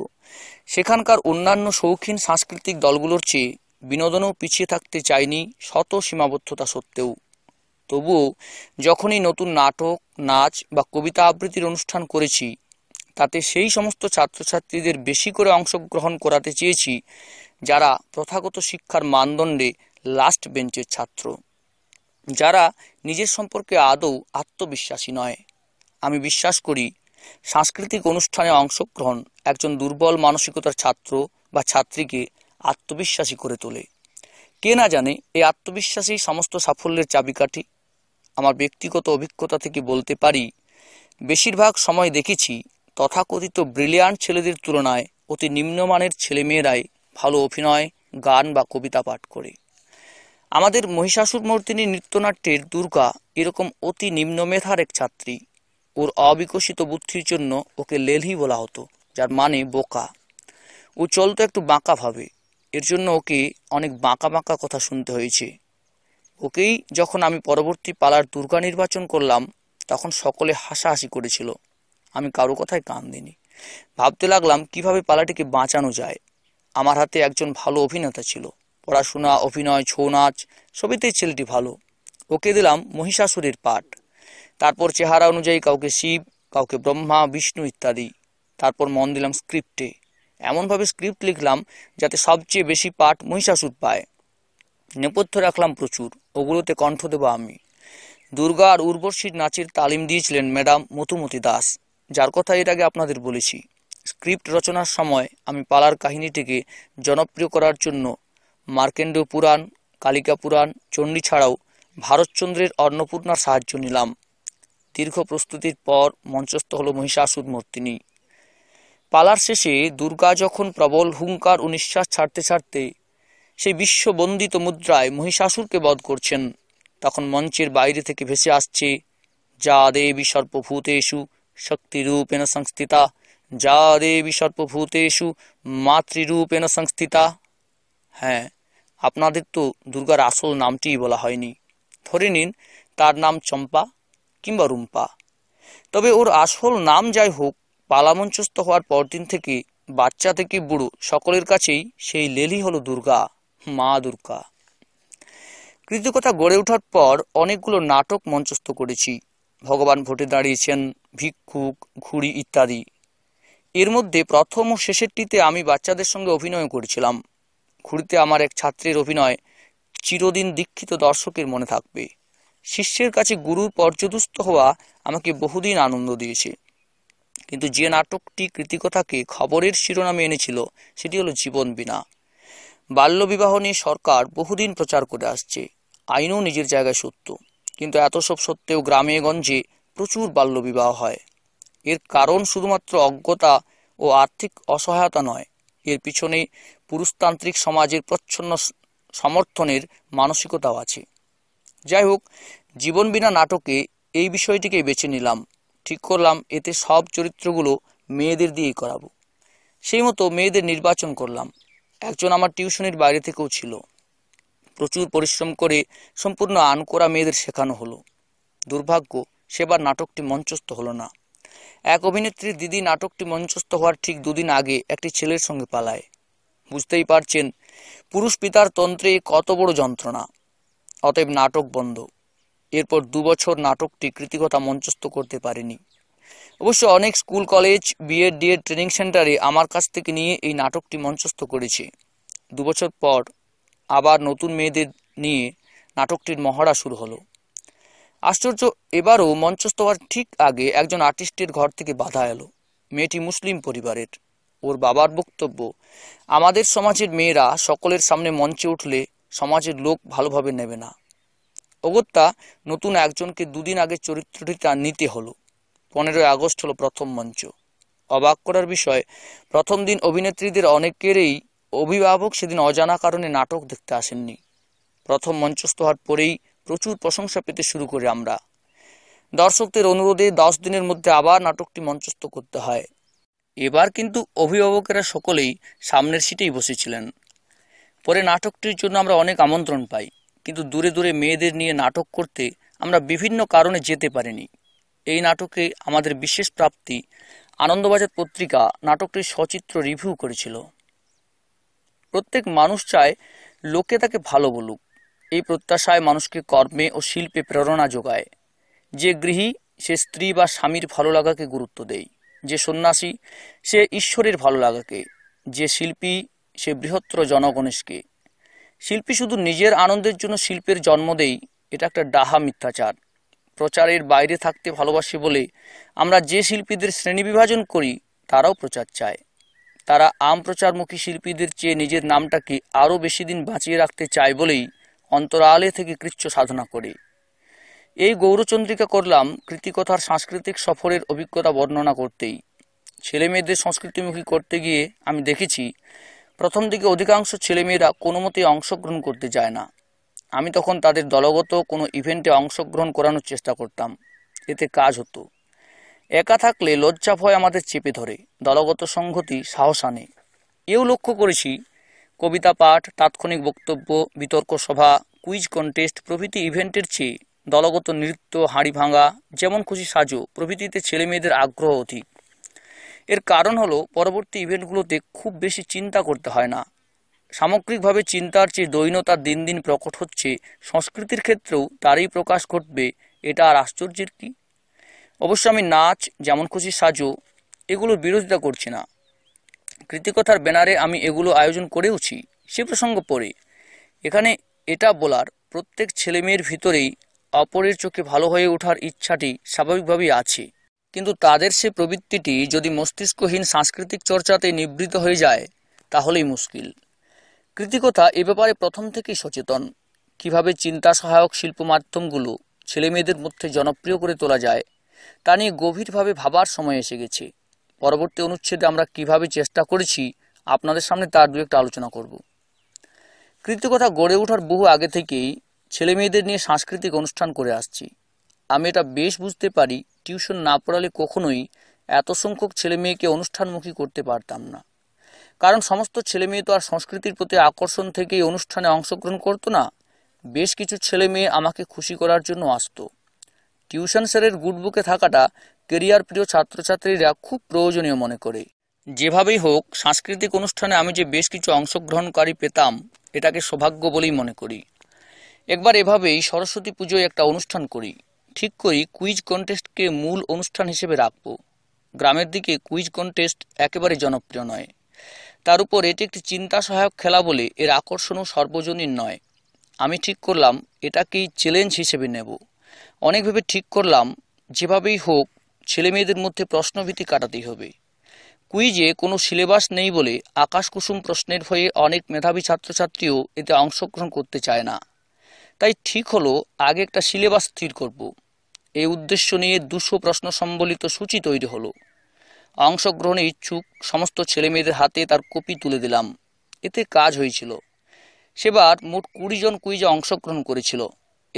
সেখানকার অন্যান্য শৌখিন সাংস্কৃতিক দলগুলোর চেয়ে বিনোদনও পিছিয়ে থাকতে চায়নি শত সীমাবদ্ধতা সত্ত্বেও তবুও যখনই নতুন নাটক নাচ বা কবিতা আবৃত্তির অনুষ্ঠান করেছি তাতে সেই সমস্ত ছাত্রছাত্রীদের বেশি করে অংশগ্রহণ করাতে চেয়েছি যারা প্রথাগত শিক্ষার মানদণ্ডে লাস্ট বেঞ্চের ছাত্র যারা নিজের সম্পর্কে আদৌ আত্মবিশ্বাসী নয় আমি বিশ্বাস করি সাংস্কৃতিক অনুষ্ঠানে অংশগ্রহণ একজন দুর্বল মানসিকতার ছাত্র বা ছাত্রীকে আত্মবিশ্বাসী করে তোলে কে না জানে এই আত্মবিশ্বাসী সমস্ত সাফল্যের চাবিকাঠি আমার ব্যক্তিগত অভিজ্ঞতা থেকে বলতে পারি বেশিরভাগ সময় দেখেছি তথাকথিত ব্রিলিয়ান্ট ছেলেদের তুলনায় অতি নিম্নমানের ছেলেমেয়েরাই ভালো অভিনয় গান বা কবিতা পাঠ করে আমাদের মহিষাসুরমর্তিনী নৃত্যনাট্যের দুর্গা এরকম অতি নিম্ন মেধার এক ছাত্রী ওর অবিকশিত বুদ্ধির জন্য ওকে লেলহি বলা হতো যার মানে বোকা ও চলতো একটু বাঁকা ভাবে এর জন্য ওকে অনেক বাঁকা বাঁকা কথা শুনতে হয়েছে ওকেই যখন আমি পরবর্তী পালার দুর্গা নির্বাচন করলাম তখন সকলে হাসাহাসি করেছিল আমি কারো কথায় কান দিনি ভাবতে লাগলাম কিভাবে পালাটিকে বাঁচানো যায় আমার হাতে একজন ভালো অভিনেতা ছিল পড়াশোনা অভিনয় ছৌ নাচ সবইতেই ছেলেটি ভালো ওকে দিলাম মহিষাসুরের পাঠ তারপর চেহারা অনুযায়ী কাউকে শিব কাউকে ব্রহ্মা বিষ্ণু ইত্যাদি তারপর মন দিলাম স্ক্রিপ্টে এমনভাবে স্ক্রিপ্ট লিখলাম যাতে সবচেয়ে বেশি পাঠ মহিষাসুর পায় নেপথ্য রাখলাম প্রচুর ওগুলোতে কণ্ঠ দেব আমি দুর্গা আর উর্বশীর নাচের তালিম দিয়েছিলেন ম্যাডাম মতুমতি দাস যার কথা এর আগে আপনাদের বলেছি স্ক্রিপ্ট রচনার সময় আমি পালার কাহিনীটিকে জনপ্রিয় করার জন্য মার্কেন্ডীয় পুরাণ কালিকা পুরাণ চণ্ডী ছাড়াও ভারতচন্দ্রের অন্নপূর্ণার সাহায্য নিলাম দীর্ঘ প্রস্তুতির পর মঞ্চস্থ হল মহিষাসুর মর্তিনী পালার শেষে দুর্গা যখন প্রবল হুঙ্কার ও নিঃশ্বাস ছাড়তে ছাড়তে সেই বিশ্ববন্দিত মুদ্রায় মহিষাসুরকে বধ করছেন তখন মঞ্চের বাইরে থেকে ভেসে আসছে যা দেবী সর্পভূতেশু শক্তিরূপেণ সংস্থিতা যা দেবী সর্পভূতেশু মাতৃরূপেন সংস্থিতা হ্যাঁ আপনাদের তো দুর্গার আসল নামটিই বলা হয়নি ধরে নিন তার নাম চম্পা কিংবা রুম্পা তবে ওর আসল নাম যাই হোক পালামঞ্চস্থ হওয়ার পরদিন থেকে বাচ্চা থেকে বুড়ো সকলের কাছেই সেই লেলি হলো দুর্গা মা দুর্গা কৃতজ্ঞতা গড়ে ওঠার পর অনেকগুলো নাটক মঞ্চস্থ করেছি ভগবান ভোটে দাঁড়িয়েছেন ভিক্ষুক ঘুড়ি ইত্যাদি এর মধ্যে প্রথম ও শেষেরটিতে আমি বাচ্চাদের সঙ্গে অভিনয় করেছিলাম ঘুড়িতে আমার এক ছাত্রের অভিনয় চিরদিন দীক্ষিত দর্শকের মনে থাকবে শিষ্যের কাছে গুরু পর্যদুস্ত হওয়া আমাকে বহুদিন আনন্দ দিয়েছে কিন্তু যে নাটকটি কৃতিকথাকে খবরের শিরোনামে এনেছিল সেটি হলো জীবন বিনা বাল্যবিবাহ নিয়ে সরকার বহুদিন প্রচার করে আসছে আইনও নিজের জায়গায় সত্য কিন্তু এত সব সত্ত্বেও গ্রামে গঞ্জে প্রচুর বাল্যবিবাহ হয় এর কারণ শুধুমাত্র অজ্ঞতা ও আর্থিক অসহায়তা নয় এর পিছনে পুরুষতান্ত্রিক সমাজের প্রচ্ছন্ন সমর্থনের মানসিকতাও আছে যাই হোক জীবন বিনা নাটকে এই বিষয়টিকেই বেছে নিলাম ঠিক করলাম এতে সব চরিত্রগুলো মেয়েদের দিয়েই করাবো সেই মতো মেয়েদের নির্বাচন করলাম একজন আমার টিউশনের বাইরে থেকেও ছিল প্রচুর পরিশ্রম করে সম্পূর্ণ আনকোরা মেয়েদের শেখানো হলো দুর্ভাগ্য সেবার নাটকটি মঞ্চস্থ হলো না এক অভিনেত্রী দিদি নাটকটি মঞ্চস্থ হওয়ার ঠিক দুদিন আগে একটি ছেলের সঙ্গে পালায় বুঝতেই পারছেন পুরুষ পিতার তন্ত্রে কত বড় যন্ত্রণা অতএব নাটক বন্ধ এরপর দুবছর নাটকটি কৃতিকতা মঞ্চস্থ করতে পারেনি অবশ্য অনেক school college BEd DEd training সেন্টারে আমার কাছ থেকে নিয়ে এই নাটকটি মঞ্চস্থ করেছে দুবছর পর আবার নতুন মেয়েদের নিয়ে নাটকটির মহড়া শুরু হলো আশ্চর্য এবারও মঞ্চস্থ হওয়ার ঠিক আগে একজন আর্টিস্টের ঘর থেকে বাধা এলো মেয়েটি মুসলিম পরিবারের ওর বাবার বক্তব্য আমাদের সমাজের মেয়েরা সকলের সামনে মঞ্চে উঠলে সমাজের লোক ভালোভাবে নেবে না অগত্যা নতুন একজনকে দুদিন আগে চরিত্রটি তার নিতে হলো পনেরোই আগস্ট হলো প্রথম মঞ্চ অবাক করার বিষয় প্রথম দিন অভিনেত্রীদের অনেকেরই অভিভাবক সেদিন অজানা কারণে নাটক দেখতে আসেননি প্রথম মঞ্চস্থ হওয়ার পরেই প্রচুর প্রশংসা পেতে শুরু করি আমরা দর্শকদের অনুরোধে দশ দিনের মধ্যে আবার নাটকটি মঞ্চস্থ করতে হয় এবার কিন্তু অভিভাবকেরা সকলেই সামনের সিটেই বসেছিলেন পরে নাটকটির জন্য আমরা অনেক আমন্ত্রণ পাই কিন্তু দূরে দূরে মেয়েদের নিয়ে নাটক করতে আমরা বিভিন্ন কারণে যেতে পারিনি এই নাটকে আমাদের বিশেষ প্রাপ্তি আনন্দবাজার পত্রিকা নাটকটির সচিত্র রিভিউ করেছিল প্রত্যেক মানুষ চায় লোকে তাকে ভালো বলুক এই প্রত্যাশায় মানুষকে কর্মে ও শিল্পে প্রেরণা যোগায় যে গৃহী সে স্ত্রী বা স্বামীর ভালো লাগাকে গুরুত্ব দেয় যে সন্ন্যাসী সে ঈশ্বরের ভালো লাগাকে যে শিল্পী সে বৃহত্তর জনগণেশকে শিল্পী শুধু নিজের আনন্দের জন্য শিল্পের জন্ম দেই এটা একটা ডাহা মিথ্যাচার প্রচারের বাইরে থাকতে ভালোবাসে বলে আমরা যে শিল্পীদের শ্রেণী বিভাজন করি তারাও প্রচার চায় তারা আম প্রচারমুখী শিল্পীদের চেয়ে নিজের নামটাকে আরও বেশি দিন বাঁচিয়ে রাখতে চায় বলেই অন্তরালে থেকে কৃচ্ছ সাধনা করে এই গৌরচন্দ্রিকা করলাম কৃতিকথার সাংস্কৃতিক সফরের অভিজ্ঞতা বর্ণনা করতেই ছেলেমেয়েদের সংস্কৃতিমুখী করতে গিয়ে আমি দেখেছি প্রথম দিকে অধিকাংশ ছেলেমেয়েরা কোনো মতেই অংশগ্রহণ করতে যায় না আমি তখন তাদের দলগত কোনো ইভেন্টে অংশগ্রহণ করানোর চেষ্টা করতাম এতে কাজ হতো একা থাকলে লজ্জা ভয় আমাদের চেপে ধরে দলগত সংহতি সাহস আনে এও লক্ষ্য করেছি কবিতা পাঠ তাৎক্ষণিক বক্তব্য বিতর্ক সভা কুইজ কন্টেস্ট প্রভৃতি ইভেন্টের চেয়ে দলগত নৃত্য হাঁড়ি ভাঙা যেমন খুশি সাজো প্রভৃতিতে ছেলেমেয়েদের আগ্রহ অধিক এর কারণ হলো পরবর্তী ইভেন্টগুলোতে খুব বেশি চিন্তা করতে হয় না সামগ্রিকভাবে চিন্তার যে দৈনতা দিন দিন প্রকট হচ্ছে সংস্কৃতির ক্ষেত্রেও তারই প্রকাশ ঘটবে এটা আর আশ্চর্যের কি অবশ্য আমি নাচ যেমন খুশি সাজো এগুলোর বিরোধিতা করছি না কৃতিকথার ব্যানারে আমি এগুলো আয়োজন করেওছি সে প্রসঙ্গ পরে এখানে এটা বলার প্রত্যেক ছেলেমেয়ের ভিতরেই অপরের চোখে ভালো হয়ে ওঠার ইচ্ছাটি স্বাভাবিকভাবেই আছে কিন্তু তাদের সে প্রবৃত্তিটি যদি মস্তিষ্কহীন সাংস্কৃতিক চর্চাতে নিবৃত হয়ে যায় তাহলেই মুশকিল কৃতিকথা এ ব্যাপারে প্রথম থেকেই সচেতন কিভাবে চিন্তা সহায়ক শিল্প মাধ্যমগুলো ছেলেমেয়েদের মধ্যে জনপ্রিয় করে তোলা যায় তা নিয়ে গভীরভাবে ভাবার সময় এসে গেছে পরবর্তী অনুচ্ছেদে আমরা কিভাবে চেষ্টা করেছি আপনাদের সামনে তার দু একটা আলোচনা করব কৃতিকথা গড়ে ওঠার বহু আগে থেকেই ছেলেমেয়েদের নিয়ে সাংস্কৃতিক অনুষ্ঠান করে আসছি আমি এটা বেশ বুঝতে পারি টিউশন না পড়ালে কখনোই এত সংখ্যক ছেলে মেয়েকে অনুষ্ঠানমুখী করতে পারতাম না কারণ সমস্ত ছেলে মেয়ে তো আর সংস্কৃতির প্রতি আকর্ষণ থেকেই অনুষ্ঠানে অংশগ্রহণ করতো না বেশ কিছু ছেলে মেয়ে আমাকে খুশি করার জন্য আসতো টিউশন স্যারের গুডবুকে থাকাটা কেরিয়ার প্রিয় ছাত্রছাত্রীরা খুব প্রয়োজনীয় মনে করে যেভাবেই হোক সাংস্কৃতিক অনুষ্ঠানে আমি যে বেশ কিছু অংশগ্রহণকারী পেতাম এটাকে সৌভাগ্য বলেই মনে করি একবার এভাবেই সরস্বতী পুজোয় একটা অনুষ্ঠান করি ঠিক করি কুইজ কন্টেস্টকে মূল অনুষ্ঠান হিসেবে রাখব গ্রামের দিকে কুইজ কন্টেস্ট একেবারে জনপ্রিয় নয় তার উপর এটি একটি চিন্তা সহায়ক খেলা বলে এর আকর্ষণও সর্বজনীন নয় আমি ঠিক করলাম এটাকেই চ্যালেঞ্জ হিসেবে নেব অনেকভাবে ঠিক করলাম যেভাবেই হোক ছেলে মেয়েদের মধ্যে প্রশ্নভীতি কাটাতেই হবে কুইজে কোনো সিলেবাস নেই বলে আকাশ কুসুম প্রশ্নের ভয়ে অনেক মেধাবী ছাত্রছাত্রীও এতে অংশগ্রহণ করতে চায় না তাই ঠিক হলো আগে একটা সিলেবাস স্থির করব এ উদ্দেশ্য নিয়ে দুশো প্রশ্ন সম্বলিত সূচি তৈরি হলো অংশগ্রহণে ইচ্ছুক সমস্ত ছেলেমেয়েদের হাতে তার কপি তুলে দিলাম এতে কাজ হয়েছিল সেবার মোট কুড়ি জন কুইজে অংশগ্রহণ করেছিল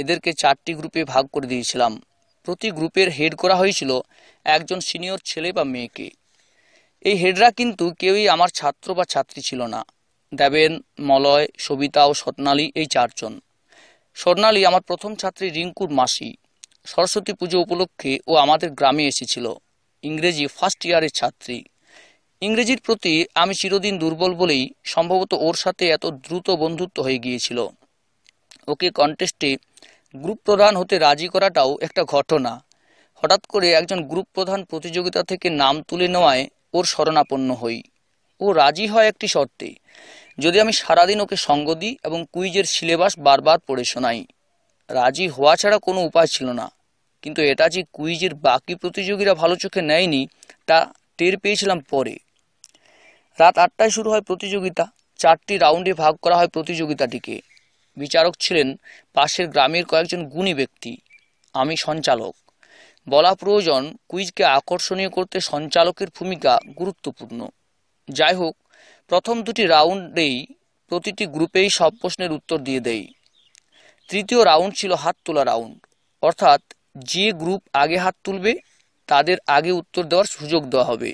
এদেরকে চারটি গ্রুপে ভাগ করে দিয়েছিলাম প্রতি গ্রুপের হেড করা হয়েছিল একজন সিনিয়র ছেলে বা মেয়েকে এই হেডরা কিন্তু কেউই আমার ছাত্র বা ছাত্রী ছিল না দেবেন মলয় সবিতা ও স্বর্ণালী এই চারজন স্বর্ণালী আমার প্রথম ছাত্রী রিঙ্কুর মাসি সরস্বতী পুজো উপলক্ষে ও আমাদের গ্রামে এসেছিল ইংরেজি ফার্স্ট ইয়ারের ছাত্রী ইংরেজির প্রতি আমি চিরদিন দুর্বল বলেই সম্ভবত ওর সাথে এত দ্রুত বন্ধুত্ব হয়ে গিয়েছিল ওকে কন্টেস্টে গ্রুপ প্রধান হতে রাজি করাটাও একটা ঘটনা হঠাৎ করে একজন গ্রুপ প্রধান প্রতিযোগিতা থেকে নাম তুলে নেওয়ায় ওর শরণাপন্ন হই ও রাজি হয় একটি শর্তে যদি আমি সারাদিন ওকে সঙ্গ দিই এবং কুইজের সিলেবাস বারবার পড়ে শোনাই রাজি হওয়া ছাড়া কোনো উপায় ছিল না কিন্তু এটা যে কুইজের বাকি প্রতিযোগীরা ভালো চোখে নেয়নি তা টের পেয়েছিলাম পরে রাত আটটায় শুরু হয় প্রতিযোগিতা চারটি রাউন্ডে ভাগ করা হয় প্রতিযোগিতাটিকে বিচারক ছিলেন পাশের গ্রামের কয়েকজন গুণী ব্যক্তি আমি সঞ্চালক বলা প্রয়োজন কুইজকে আকর্ষণীয় করতে সঞ্চালকের ভূমিকা গুরুত্বপূর্ণ যাই হোক প্রথম দুটি রাউন্ডেই প্রতিটি গ্রুপেই সব প্রশ্নের উত্তর দিয়ে দেয় তৃতীয় রাউন্ড ছিল হাত তোলা রাউন্ড অর্থাৎ যে গ্রুপ আগে হাত তুলবে তাদের আগে উত্তর দেওয়ার সুযোগ দেওয়া হবে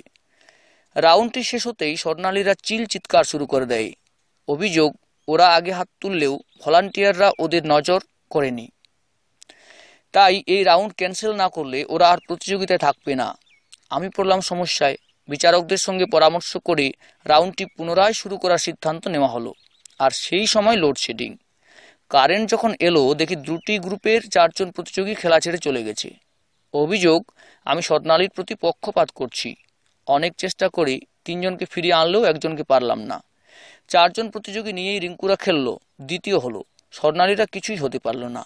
রাউন্ডটি শেষ হতেই স্বর্ণালীরা চিল চিৎকার শুরু করে দেয় অভিযোগ ওরা আগে হাত তুললেও ভলান্টিয়াররা ওদের নজর করেনি তাই এই রাউন্ড ক্যান্সেল না করলে ওরা আর প্রতিযোগিতায় থাকবে না আমি পড়লাম সমস্যায় বিচারকদের সঙ্গে পরামর্শ করে রাউন্ডটি পুনরায় শুরু করার সিদ্ধান্ত নেওয়া হলো আর সেই সময় লোডশেডিং কারেন্ট যখন এলো দেখি দুটি গ্রুপের চারজন প্রতিযোগী খেলা ছেড়ে চলে গেছে অভিযোগ আমি স্বর্ণালীর প্রতি পক্ষপাত করছি অনেক চেষ্টা করি তিনজনকে ফিরিয়ে আনলেও একজনকে পারলাম না চারজন প্রতিযোগী নিয়েই রিঙ্কুরা খেললো দ্বিতীয় হলো স্বর্ণালীরা কিছুই হতে পারলো না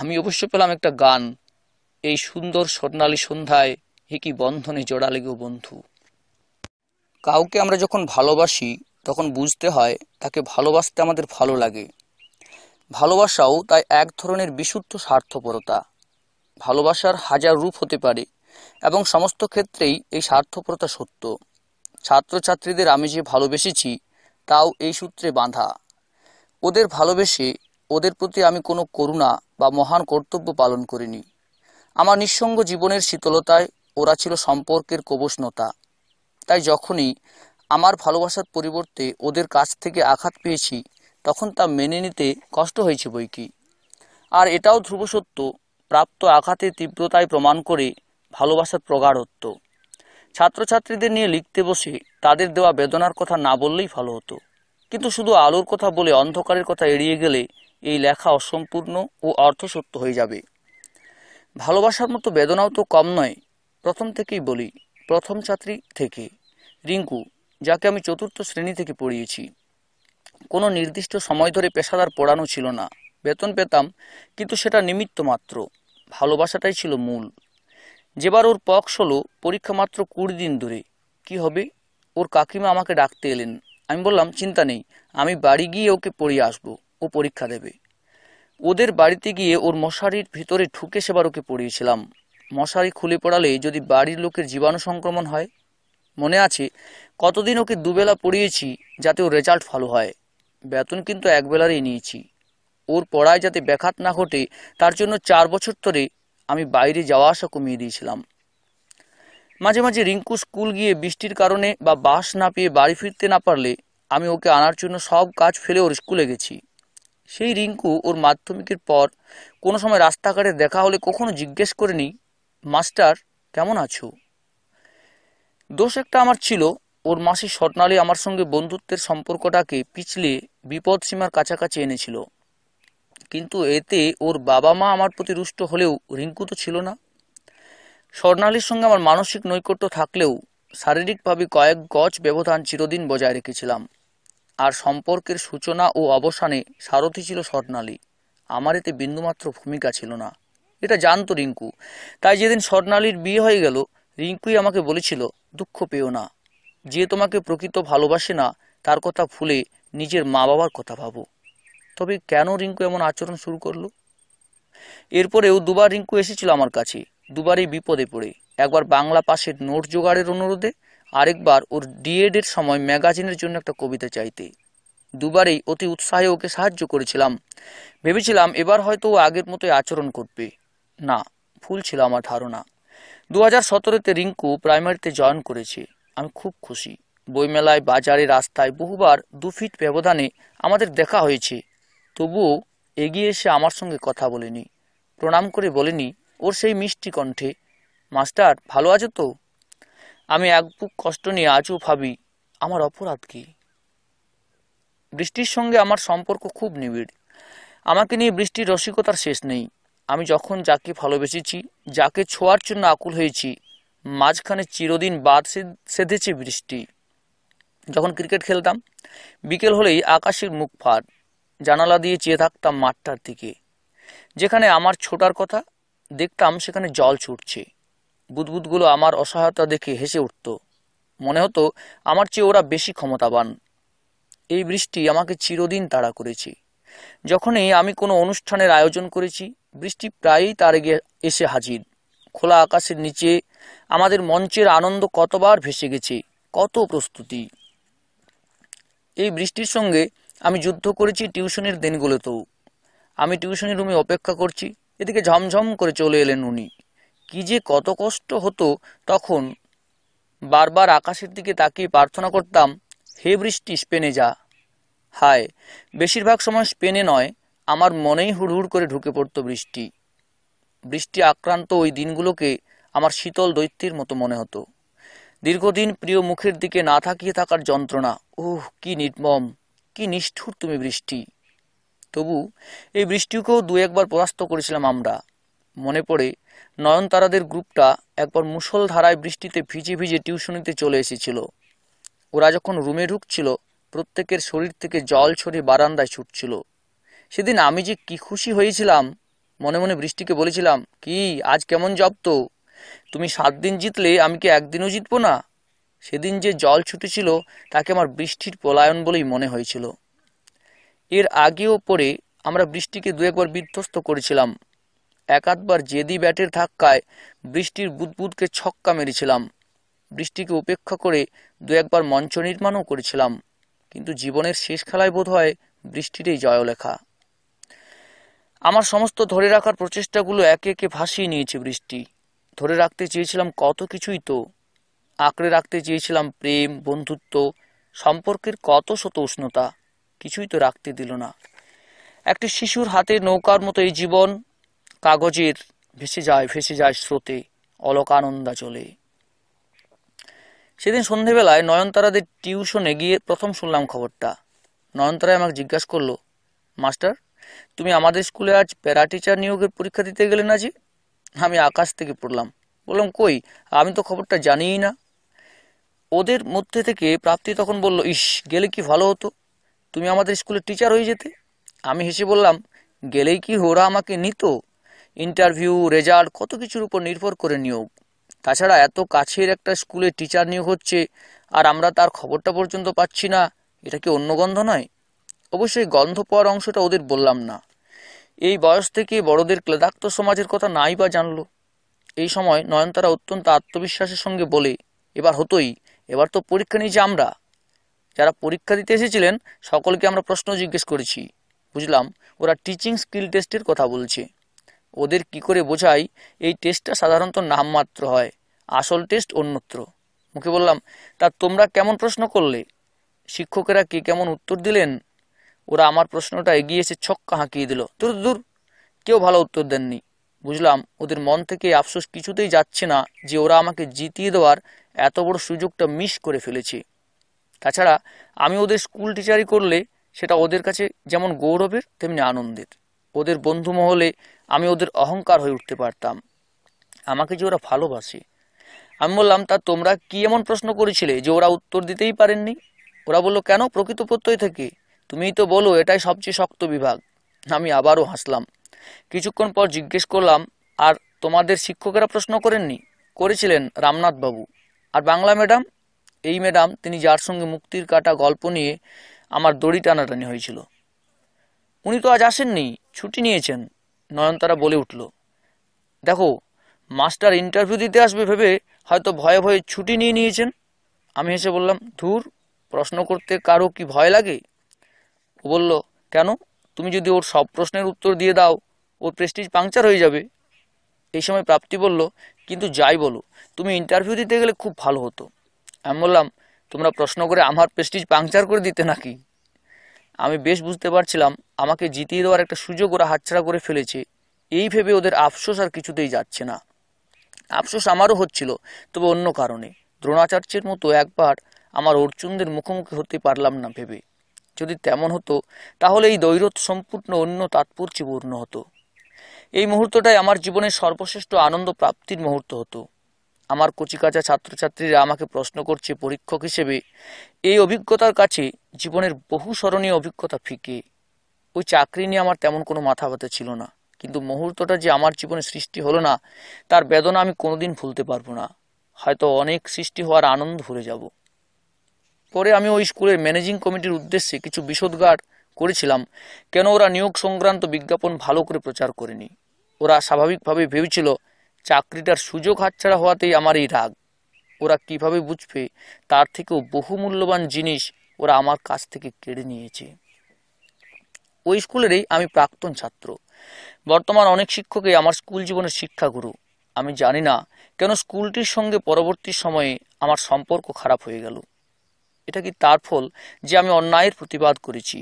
আমি অবশ্য পেলাম একটা গান এই সুন্দর স্বর্ণালী সন্ধ্যায় কি বন্ধনে জড়া লেগেও বন্ধু কাউকে আমরা যখন ভালোবাসি তখন বুঝতে হয় তাকে ভালোবাসতে আমাদের ভালো লাগে ভালোবাসাও তাই এক ধরনের বিশুদ্ধ স্বার্থপরতা ভালোবাসার হাজার রূপ হতে পারে এবং সমস্ত ক্ষেত্রেই এই স্বার্থপরতা সত্য ছাত্রছাত্রীদের আমি যে ভালোবেসেছি তাও এই সূত্রে বাঁধা ওদের ভালোবেসে ওদের প্রতি আমি কোনো করুণা বা মহান কর্তব্য পালন করিনি আমার নিঃসঙ্গ জীবনের শীতলতায় ওরা ছিল সম্পর্কের কবসনতা তাই যখনই আমার ভালোবাসার পরিবর্তে ওদের কাছ থেকে আঘাত পেয়েছি তখন তা মেনে নিতে কষ্ট হয়েছে বই কি আর এটাও ধ্রুব সত্য প্রাপ্ত আঘাতের তীব্রতায় প্রমাণ করে ভালোবাসার প্রগাঢ়ত্ব ছাত্রছাত্রীদের নিয়ে লিখতে বসে তাদের দেওয়া বেদনার কথা না বললেই ভালো হতো কিন্তু শুধু আলোর কথা বলে অন্ধকারের কথা এড়িয়ে গেলে এই লেখা অসম্পূর্ণ ও অর্থসত্য হয়ে যাবে ভালোবাসার মতো বেদনাও তো কম নয় প্রথম থেকেই বলি প্রথম ছাত্রী থেকে রিঙ্কু যাকে আমি চতুর্থ শ্রেণী থেকে পড়িয়েছি কোনো নির্দিষ্ট সময় ধরে পেশাদার পড়ানো ছিল না বেতন পেতাম কিন্তু সেটা নিমিত্ত মাত্র ভালোবাসাটাই ছিল মূল যেবার ওর পক্স হলো পরীক্ষা মাত্র কুড়ি দিন ধরে কি হবে ওর কাকিমা আমাকে ডাকতে এলেন আমি বললাম চিন্তা নেই আমি বাড়ি গিয়ে ওকে পড়িয়ে আসবো ও পরীক্ষা দেবে ওদের বাড়িতে গিয়ে ওর মশারির ভিতরে ঢুকে সেবার ওকে পড়িয়েছিলাম মশারি খুলে পড়ালে যদি বাড়ির লোকের জীবাণু সংক্রমণ হয় মনে আছে কতদিন ওকে দুবেলা পড়িয়েছি যাতে ওর রেজাল্ট ভালো হয় বেতন কিন্তু একবেলারই নিয়েছি ওর পড়ায় যাতে ব্যাঘাত না ঘটে তার জন্য চার বছর ধরে আমি বাইরে যাওয়া আসা কমিয়ে দিয়েছিলাম মাঝে মাঝে রিঙ্কু স্কুল গিয়ে বৃষ্টির কারণে বা বাস না পেয়ে বাড়ি ফিরতে না পারলে আমি ওকে আনার জন্য সব কাজ ফেলে ওর স্কুলে গেছি সেই রিঙ্কু ওর মাধ্যমিকের পর কোনো সময় রাস্তাঘাটে দেখা হলে কখনো জিজ্ঞেস করেনি মাস্টার কেমন আছো দোষ একটা আমার ছিল ওর মাসি স্বর্ণালী আমার সঙ্গে বন্ধুত্বের সম্পর্কটাকে পিছলে বিপদ সীমার কাছাকাছি এনেছিল কিন্তু এতে ওর বাবা মা আমার প্রতি রুষ্ট হলেও রিঙ্কু তো ছিল না স্বর্ণালীর সঙ্গে আমার মানসিক নৈকট্য থাকলেও শারীরিকভাবে কয়েক গজ ব্যবধান চিরদিন বজায় রেখেছিলাম আর সম্পর্কের সূচনা ও অবসানে সারথি ছিল স্বর্ণালী আমার এতে বিন্দুমাত্র ভূমিকা ছিল না এটা জানতো রিঙ্কু তাই যেদিন স্বর্ণালীর বিয়ে হয়ে গেল রিঙ্কুই আমাকে বলেছিল দুঃখ পেও না যে তোমাকে প্রকৃত ভালোবাসে না তার কথা ভুলে নিজের মা বাবার কথা ভাবো তবে কেন রিঙ্কু এমন আচরণ শুরু করলো এরপরেও দুবার রিঙ্কু এসেছিল আমার কাছে দুবারই বিপদে পড়ে একবার বাংলা পাশের নোট জোগাড়ের অনুরোধে আরেকবার ওর ডিএডের সময় ম্যাগাজিনের জন্য একটা কবিতা চাইতে দুবারেই অতি উৎসাহে ওকে সাহায্য করেছিলাম ভেবেছিলাম এবার হয়তো ও আগের মতোই আচরণ করবে না ভুল ছিল আমার ধারণা দু হাজার সতেরোতে রিঙ্কু প্রাইমারিতে জয়েন করেছে আমি খুব খুশি বইমেলায় বাজারে রাস্তায় বহুবার দু ফিট ব্যবধানে আমাদের দেখা হয়েছে তবুও এগিয়ে এসে আমার সঙ্গে কথা বলেনি প্রণাম করে বলেনি ওর সেই মিষ্টি কণ্ঠে মাস্টার ভালো আছো তো আমি এক বুক কষ্ট নিয়ে আজও ভাবি আমার অপরাধ কি বৃষ্টির সঙ্গে আমার সম্পর্ক খুব নিবিড় আমাকে নিয়ে বৃষ্টির রসিকতার শেষ নেই আমি যখন যাকে ভালোবেসেছি যাকে ছোঁয়ার জন্য আকুল হয়েছি মাঝখানে চিরদিন বাদ সেধেছে বৃষ্টি যখন ক্রিকেট খেলতাম বিকেল হলেই আকাশের মুখ ফাট জানালা দিয়ে চেয়ে থাকতাম মাঠটার দিকে যেখানে আমার ছোটার কথা দেখতাম সেখানে জল ছুটছে বুদবুদগুলো আমার অসহায়তা দেখে হেসে উঠত মনে হতো আমার চেয়ে ওরা বেশি ক্ষমতাবান এই বৃষ্টি আমাকে চিরদিন তাড়া করেছে যখনই আমি কোনো অনুষ্ঠানের আয়োজন করেছি বৃষ্টি প্রায়ই তার এসে হাজির খোলা আকাশের নিচে আমাদের মঞ্চের আনন্দ কতবার ভেসে গেছে কত প্রস্তুতি এই বৃষ্টির সঙ্গে আমি যুদ্ধ করেছি টিউশনের দিনগুলোতেও আমি টিউশনের রুমে অপেক্ষা করছি এদিকে ঝমঝম করে চলে এলেন উনি কি যে কত কষ্ট হতো তখন বারবার আকাশের দিকে তাকিয়ে প্রার্থনা করতাম হে বৃষ্টি স্পেনে যা হায় বেশিরভাগ সময় স্পেনে নয় আমার মনেই হুড়হুড় করে ঢুকে পড়তো বৃষ্টি বৃষ্টি আক্রান্ত ওই দিনগুলোকে আমার শীতল দৈত্যের মতো মনে হতো দীর্ঘদিন প্রিয় মুখের দিকে না থাকিয়ে থাকার যন্ত্রণা ওহ কি নির্মম কি নিষ্ঠুর তুমি বৃষ্টি তবু এই বৃষ্টিকেও দু একবার পরাস্ত করেছিলাম আমরা মনে পড়ে নয়নতারাদের গ্রুপটা একবার মুসল ধারায় বৃষ্টিতে ভিজে ভিজে টিউশনিতে চলে এসেছিল ওরা যখন রুমে ঢুকছিল প্রত্যেকের শরীর থেকে জল ছড়িয়ে বারান্দায় ছুটছিল সেদিন আমি যে কি খুশি হয়েছিলাম মনে মনে বৃষ্টিকে বলেছিলাম কি আজ কেমন জব তো তুমি সাত দিন জিতলে আমি কি একদিনও জিতবো না সেদিন যে জল ছুটেছিল তাকে আমার বৃষ্টির পলায়ন বলেই মনে হয়েছিল এর আগেও পরে আমরা বৃষ্টিকে দু একবার বিধ্বস্ত করেছিলাম একাধবার জেদি ব্যাটের ধাক্কায় বৃষ্টির বুদবুদকে ছক্কা মেরেছিলাম বৃষ্টিকে উপেক্ষা করে দু একবার মঞ্চ নির্মাণও করেছিলাম কিন্তু জীবনের শেষ খেলায় বোধ হয় বৃষ্টিরই জয়লেখা আমার সমস্ত ধরে রাখার প্রচেষ্টাগুলো একে একে ভাসিয়ে নিয়েছে বৃষ্টি ধরে রাখতে চেয়েছিলাম কত কিছুই তো আঁকড়ে রাখতে চেয়েছিলাম প্রেম বন্ধুত্ব সম্পর্কের কত শত উষ্ণতা কিছুই তো রাখতে দিল না একটি শিশুর হাতে নৌকার মতো এই জীবন কাগজের ভেসে যায় ভেসে যায় স্রোতে অলকানন্দা চলে সেদিন সন্ধেবেলায় নয়নতারাদের টিউশনে গিয়ে প্রথম শুনলাম খবরটা নয়নতারায় আমাকে জিজ্ঞাসা করলো মাস্টার তুমি আমাদের স্কুলে আজ প্যারা টিচার নিয়োগের পরীক্ষা দিতে গেলে না যে আমি আকাশ থেকে পড়লাম বললাম কই আমি তো খবরটা জানিই না ওদের মধ্যে থেকে প্রাপ্তি তখন বলল ইস গেলে কি ভালো হতো তুমি আমাদের স্কুলে টিচার হয়ে যেতে আমি হেসে বললাম গেলেই কি ওরা আমাকে নিত ইন্টারভিউ রেজাল্ট কত কিছুর উপর নির্ভর করে নিয়োগ তাছাড়া এত কাছের একটা স্কুলে টিচার নিয়োগ হচ্ছে আর আমরা তার খবরটা পর্যন্ত পাচ্ছি না এটা কি অন্য গন্ধ নয় অবশ্যই গন্ধ পাওয়ার অংশটা ওদের বললাম না এই বয়স থেকে বড়দের ক্লেদাক্ত সমাজের কথা নাই বা জানলো এই সময় নয়নতারা অত্যন্ত আত্মবিশ্বাসের সঙ্গে বলে এবার হতোই এবার তো পরীক্ষা নিয়েছি আমরা যারা পরীক্ষা দিতে এসেছিলেন সকলকে আমরা প্রশ্ন জিজ্ঞেস করেছি বুঝলাম ওরা টিচিং স্কিল টেস্টের কথা বলছে ওদের কি করে বোঝাই এই টেস্টটা সাধারণত নামমাত্র হয় আসল টেস্ট অন্যত্র মুখে বললাম তা তোমরা কেমন প্রশ্ন করলে শিক্ষকেরা কে কেমন উত্তর দিলেন ওরা আমার প্রশ্নটা এগিয়ে এসে ছক্কা হাঁকিয়ে দিল দূর দূর কেউ ভালো উত্তর দেননি বুঝলাম ওদের মন থেকে আফসোস কিছুতেই যাচ্ছে না যে ওরা আমাকে জিতিয়ে দেওয়ার এত বড় সুযোগটা মিস করে ফেলেছে তাছাড়া আমি ওদের স্কুল টিচারই করলে সেটা ওদের কাছে যেমন গৌরবের তেমনি আনন্দের ওদের বন্ধু মহলে আমি ওদের অহংকার হয়ে উঠতে পারতাম আমাকে যে ওরা ভালোবাসে আমি বললাম তা তোমরা কি এমন প্রশ্ন করেছিলে যে ওরা উত্তর দিতেই পারেননি ওরা বললো কেন প্রকৃত প্রত্যয় থেকে তুমি তো বলো এটাই সবচেয়ে শক্ত বিভাগ আমি আবারও হাসলাম কিছুক্ষণ পর জিজ্ঞেস করলাম আর তোমাদের শিক্ষকেরা প্রশ্ন করেননি করেছিলেন রামনাথবাবু আর বাংলা ম্যাডাম এই ম্যাডাম তিনি যার সঙ্গে মুক্তির কাটা গল্প নিয়ে আমার দড়ি টানাটানি হয়েছিল উনি তো আজ আসেননি ছুটি নিয়েছেন নয়নতারা বলে উঠল দেখো মাস্টার ইন্টারভিউ দিতে আসবে ভেবে হয়তো ভয়ে ভয়ে ছুটি নিয়ে নিয়েছেন আমি এসে বললাম ধুর প্রশ্ন করতে কারো কি ভয় লাগে ও বলল কেন তুমি যদি ওর সব প্রশ্নের উত্তর দিয়ে দাও ওর প্রেস্টিজ পাংচার হয়ে যাবে এই সময় প্রাপ্তি বলল কিন্তু যাই বলো তুমি ইন্টারভিউ দিতে গেলে খুব ভালো হতো আমি বললাম তোমরা প্রশ্ন করে আমার প্রেস্টিজ পাংচার করে দিতে নাকি আমি বেশ বুঝতে পারছিলাম আমাকে জিতিয়ে দেওয়ার একটা সুযোগ ওরা হাতছাড়া করে ফেলেছে এই ভেবে ওদের আফসোস আর কিছুতেই যাচ্ছে না আফসোস আমারও হচ্ছিল তবে অন্য কারণে দ্রোণাচার্যের মতো একবার আমার অর্জুনদের মুখোমুখি হতে পারলাম না ভেবে যদি তেমন হতো তাহলে এই দৈরত সম্পূর্ণ অন্য তাৎপর্যপূর্ণ হতো এই মুহূর্তটাই আমার জীবনের সর্বশ্রেষ্ঠ আনন্দ প্রাপ্তির মুহূর্ত হতো আমার কচিকাচা ছাত্রছাত্রীরা আমাকে প্রশ্ন করছে পরীক্ষক হিসেবে এই অভিজ্ঞতার কাছে জীবনের বহু স্মরণীয় অভিজ্ঞতা ফিকে ওই চাকরি নিয়ে আমার তেমন কোনো মাথা ব্যথা ছিল না কিন্তু মুহূর্তটা যে আমার জীবনে সৃষ্টি হলো না তার বেদনা আমি কোনোদিন ভুলতে পারবো না হয়তো অনেক সৃষ্টি হওয়ার আনন্দ ভরে যাবো পরে আমি ওই স্কুলের ম্যানেজিং কমিটির উদ্দেশ্যে কিছু বিশদগার করেছিলাম কেন ওরা নিয়োগ সংক্রান্ত বিজ্ঞাপন ভালো করে প্রচার করেনি ওরা স্বাভাবিকভাবে ভেবেছিল চাকরিটার সুযোগ হাতছাড়া হওয়াতেই আমার এই রাগ ওরা কিভাবে বুঝবে তার থেকেও বহু মূল্যবান জিনিস ওরা আমার কাছ থেকে কেড়ে নিয়েছে ওই স্কুলেরই আমি প্রাক্তন ছাত্র বর্তমান অনেক শিক্ষকই আমার স্কুল জীবনের শিক্ষাগুরু আমি জানি না কেন স্কুলটির সঙ্গে পরবর্তী সময়ে আমার সম্পর্ক খারাপ হয়ে গেল এটা কি তার ফল যে আমি অন্যায়ের প্রতিবাদ করেছি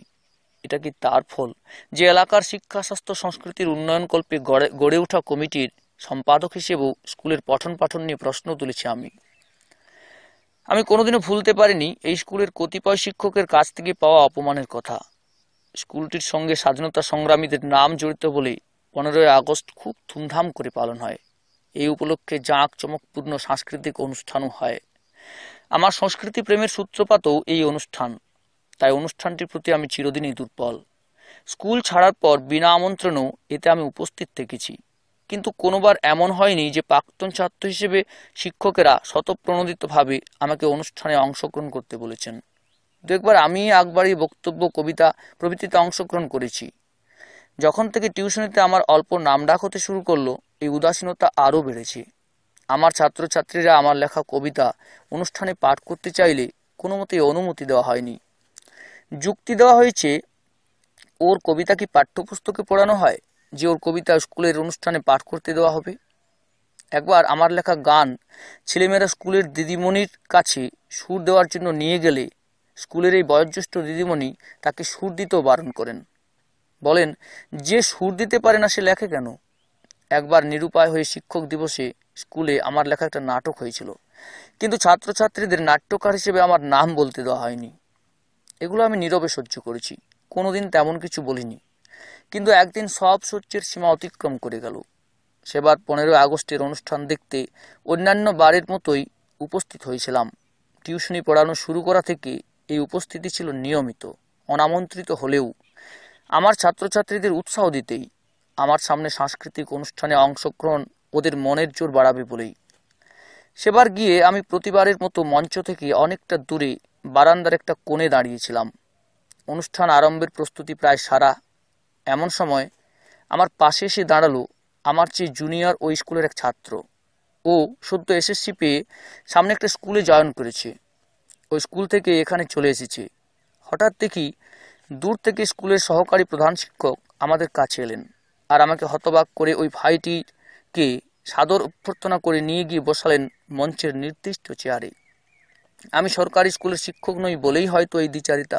এটা কি তার ফল যে এলাকার শিক্ষা স্বাস্থ্য সংস্কৃতির উন্নয়নকল্পে গড়ে গড়ে ওঠা কমিটির সম্পাদক হিসেবেও স্কুলের পঠন পাঠন নিয়ে প্রশ্ন তুলেছি আমি আমি কোনোদিনও ভুলতে পারিনি এই স্কুলের কতিপয় শিক্ষকের কাছ থেকে পাওয়া অপমানের কথা স্কুলটির সঙ্গে স্বাধীনতা সংগ্রামীদের নাম জড়িত বলে পনেরোই আগস্ট খুব ধুমধাম করে পালন হয় এই উপলক্ষে জাঁক চমকপূর্ণ সাংস্কৃতিক অনুষ্ঠানও হয় আমার সংস্কৃতি প্রেমের সূত্রপাতও এই অনুষ্ঠান তাই অনুষ্ঠানটির প্রতি আমি চিরদিনই দুর্বল স্কুল ছাড়ার পর বিনা আমন্ত্রণেও এতে আমি উপস্থিত থেকেছি কিন্তু কোনোবার এমন হয়নি যে প্রাক্তন ছাত্র হিসেবে শিক্ষকেরা শতপ্রণোদিতভাবে আমাকে অনুষ্ঠানে অংশগ্রহণ করতে বলেছেন দু একবার আমি একবারই বক্তব্য কবিতা প্রভৃতিতে অংশগ্রহণ করেছি যখন থেকে টিউশনিতে আমার অল্প নাম ডাক হতে শুরু করলো এই উদাসীনতা আরও বেড়েছে আমার ছাত্রছাত্রীরা আমার লেখা কবিতা অনুষ্ঠানে পাঠ করতে চাইলে কোনো মতেই অনুমতি দেওয়া হয়নি যুক্তি দেওয়া হয়েছে ওর কবিতা কি পাঠ্যপুস্তকে পড়ানো হয় যে ওর কবিতা স্কুলের অনুষ্ঠানে পাঠ করতে দেওয়া হবে একবার আমার লেখা গান ছেলেমেয়েরা স্কুলের দিদিমণির কাছে সুর দেওয়ার জন্য নিয়ে গেলে স্কুলের এই বয়োজ্যেষ্ঠ দিদিমণি তাকে সুর দিতেও বারণ করেন বলেন যে সুর দিতে পারে না সে লেখে কেন একবার নিরুপায় হয়ে শিক্ষক দিবসে স্কুলে আমার লেখা একটা নাটক হয়েছিল কিন্তু ছাত্রছাত্রীদের নাট্যকার হিসেবে আমার নাম বলতে দেওয়া হয়নি এগুলো আমি নীরবে সহ্য করেছি কোনোদিন তেমন কিছু বলিনি কিন্তু একদিন সব সহ্যের সীমা অতিক্রম করে গেল সেবার পনেরোই আগস্টের অনুষ্ঠান দেখতে অন্যান্য বারের মতোই উপস্থিত হয়েছিলাম টিউশনি পড়ানো শুরু করা থেকে এই উপস্থিতি ছিল নিয়মিত অনামন্ত্রিত হলেও আমার ছাত্রছাত্রীদের উৎসাহ দিতেই আমার সামনে সাংস্কৃতিক অনুষ্ঠানে অংশগ্রহণ ওদের মনের জোর বাড়াবে বলেই সেবার গিয়ে আমি প্রতিবারের মতো মঞ্চ থেকে অনেকটা দূরে বারান্দার একটা কোণে দাঁড়িয়েছিলাম অনুষ্ঠান আরম্ভের প্রস্তুতি প্রায় সারা এমন সময় আমার পাশে এসে দাঁড়ালো আমার চেয়ে জুনিয়র ওই স্কুলের এক ছাত্র ও সদ্য এসএসসি পেয়ে সামনে একটা স্কুলে জয়েন করেছে ওই স্কুল থেকে এখানে চলে এসেছে হঠাৎ দেখি দূর থেকে স্কুলের সহকারী প্রধান শিক্ষক আমাদের কাছে এলেন আর আমাকে হতবাক করে ওই ভাইটির কে সাদর অভ্যর্থনা করে নিয়ে গিয়ে বসালেন মঞ্চের নির্দিষ্ট চেয়ারে আমি সরকারি স্কুলের শিক্ষক নই বলেই হয়তো এই দ্বিচারিতা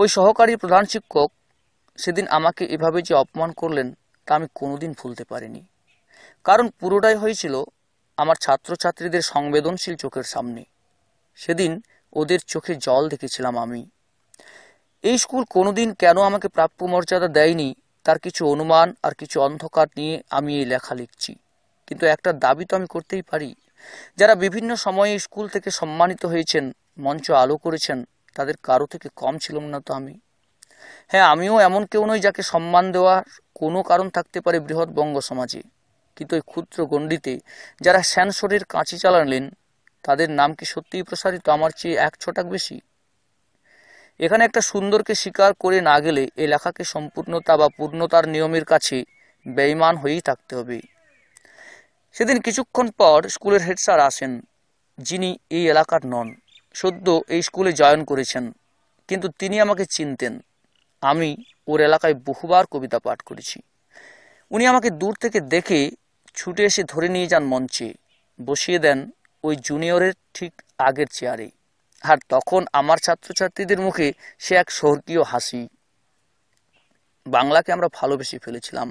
ওই সহকারী প্রধান শিক্ষক সেদিন আমাকে এভাবে যে অপমান করলেন তা আমি কোনোদিন ভুলতে পারিনি কারণ পুরোটাই হয়েছিল আমার ছাত্রছাত্রীদের সংবেদনশীল চোখের সামনে সেদিন ওদের চোখে জল দেখেছিলাম আমি এই স্কুল কোনোদিন কেন আমাকে প্রাপ্য মর্যাদা দেয়নি তার কিছু অনুমান আর কিছু অন্ধকার নিয়ে আমি এই লেখা লিখছি কিন্তু একটা দাবি তো আমি করতেই পারি যারা বিভিন্ন সময়ে স্কুল থেকে সম্মানিত হয়েছেন মঞ্চ আলো করেছেন তাদের কারো থেকে কম ছিলাম না তো আমি হ্যাঁ আমিও এমন কেউ নই যাকে সম্মান দেওয়ার কোনো কারণ থাকতে পারে বৃহৎ বঙ্গ সমাজে কিন্তু ওই ক্ষুদ্র গণ্ডিতে যারা স্যানসরের কাঁচি চালালেন তাদের নাম কি সত্যিই প্রসারিত আমার চেয়ে এক ছটাক বেশি এখানে একটা সুন্দরকে স্বীকার করে না গেলে এ লেখাকে সম্পূর্ণতা বা পূর্ণতার নিয়মের কাছে বেইমান হয়েই থাকতে হবে সেদিন কিছুক্ষণ পর স্কুলের হেড স্যার আসেন যিনি এই এলাকার নন সদ্য এই স্কুলে জয়েন করেছেন কিন্তু তিনি আমাকে চিনতেন আমি ওর এলাকায় বহুবার কবিতা পাঠ করেছি উনি আমাকে দূর থেকে দেখে ছুটে এসে ধরে নিয়ে যান মঞ্চে বসিয়ে দেন ওই জুনিয়রের ঠিক আগের চেয়ারে আর তখন আমার ছাত্রছাত্রীদের মুখে সে এক স্বর্গীয় হাসি বাংলাকে আমরা ভালোবেসে ফেলেছিলাম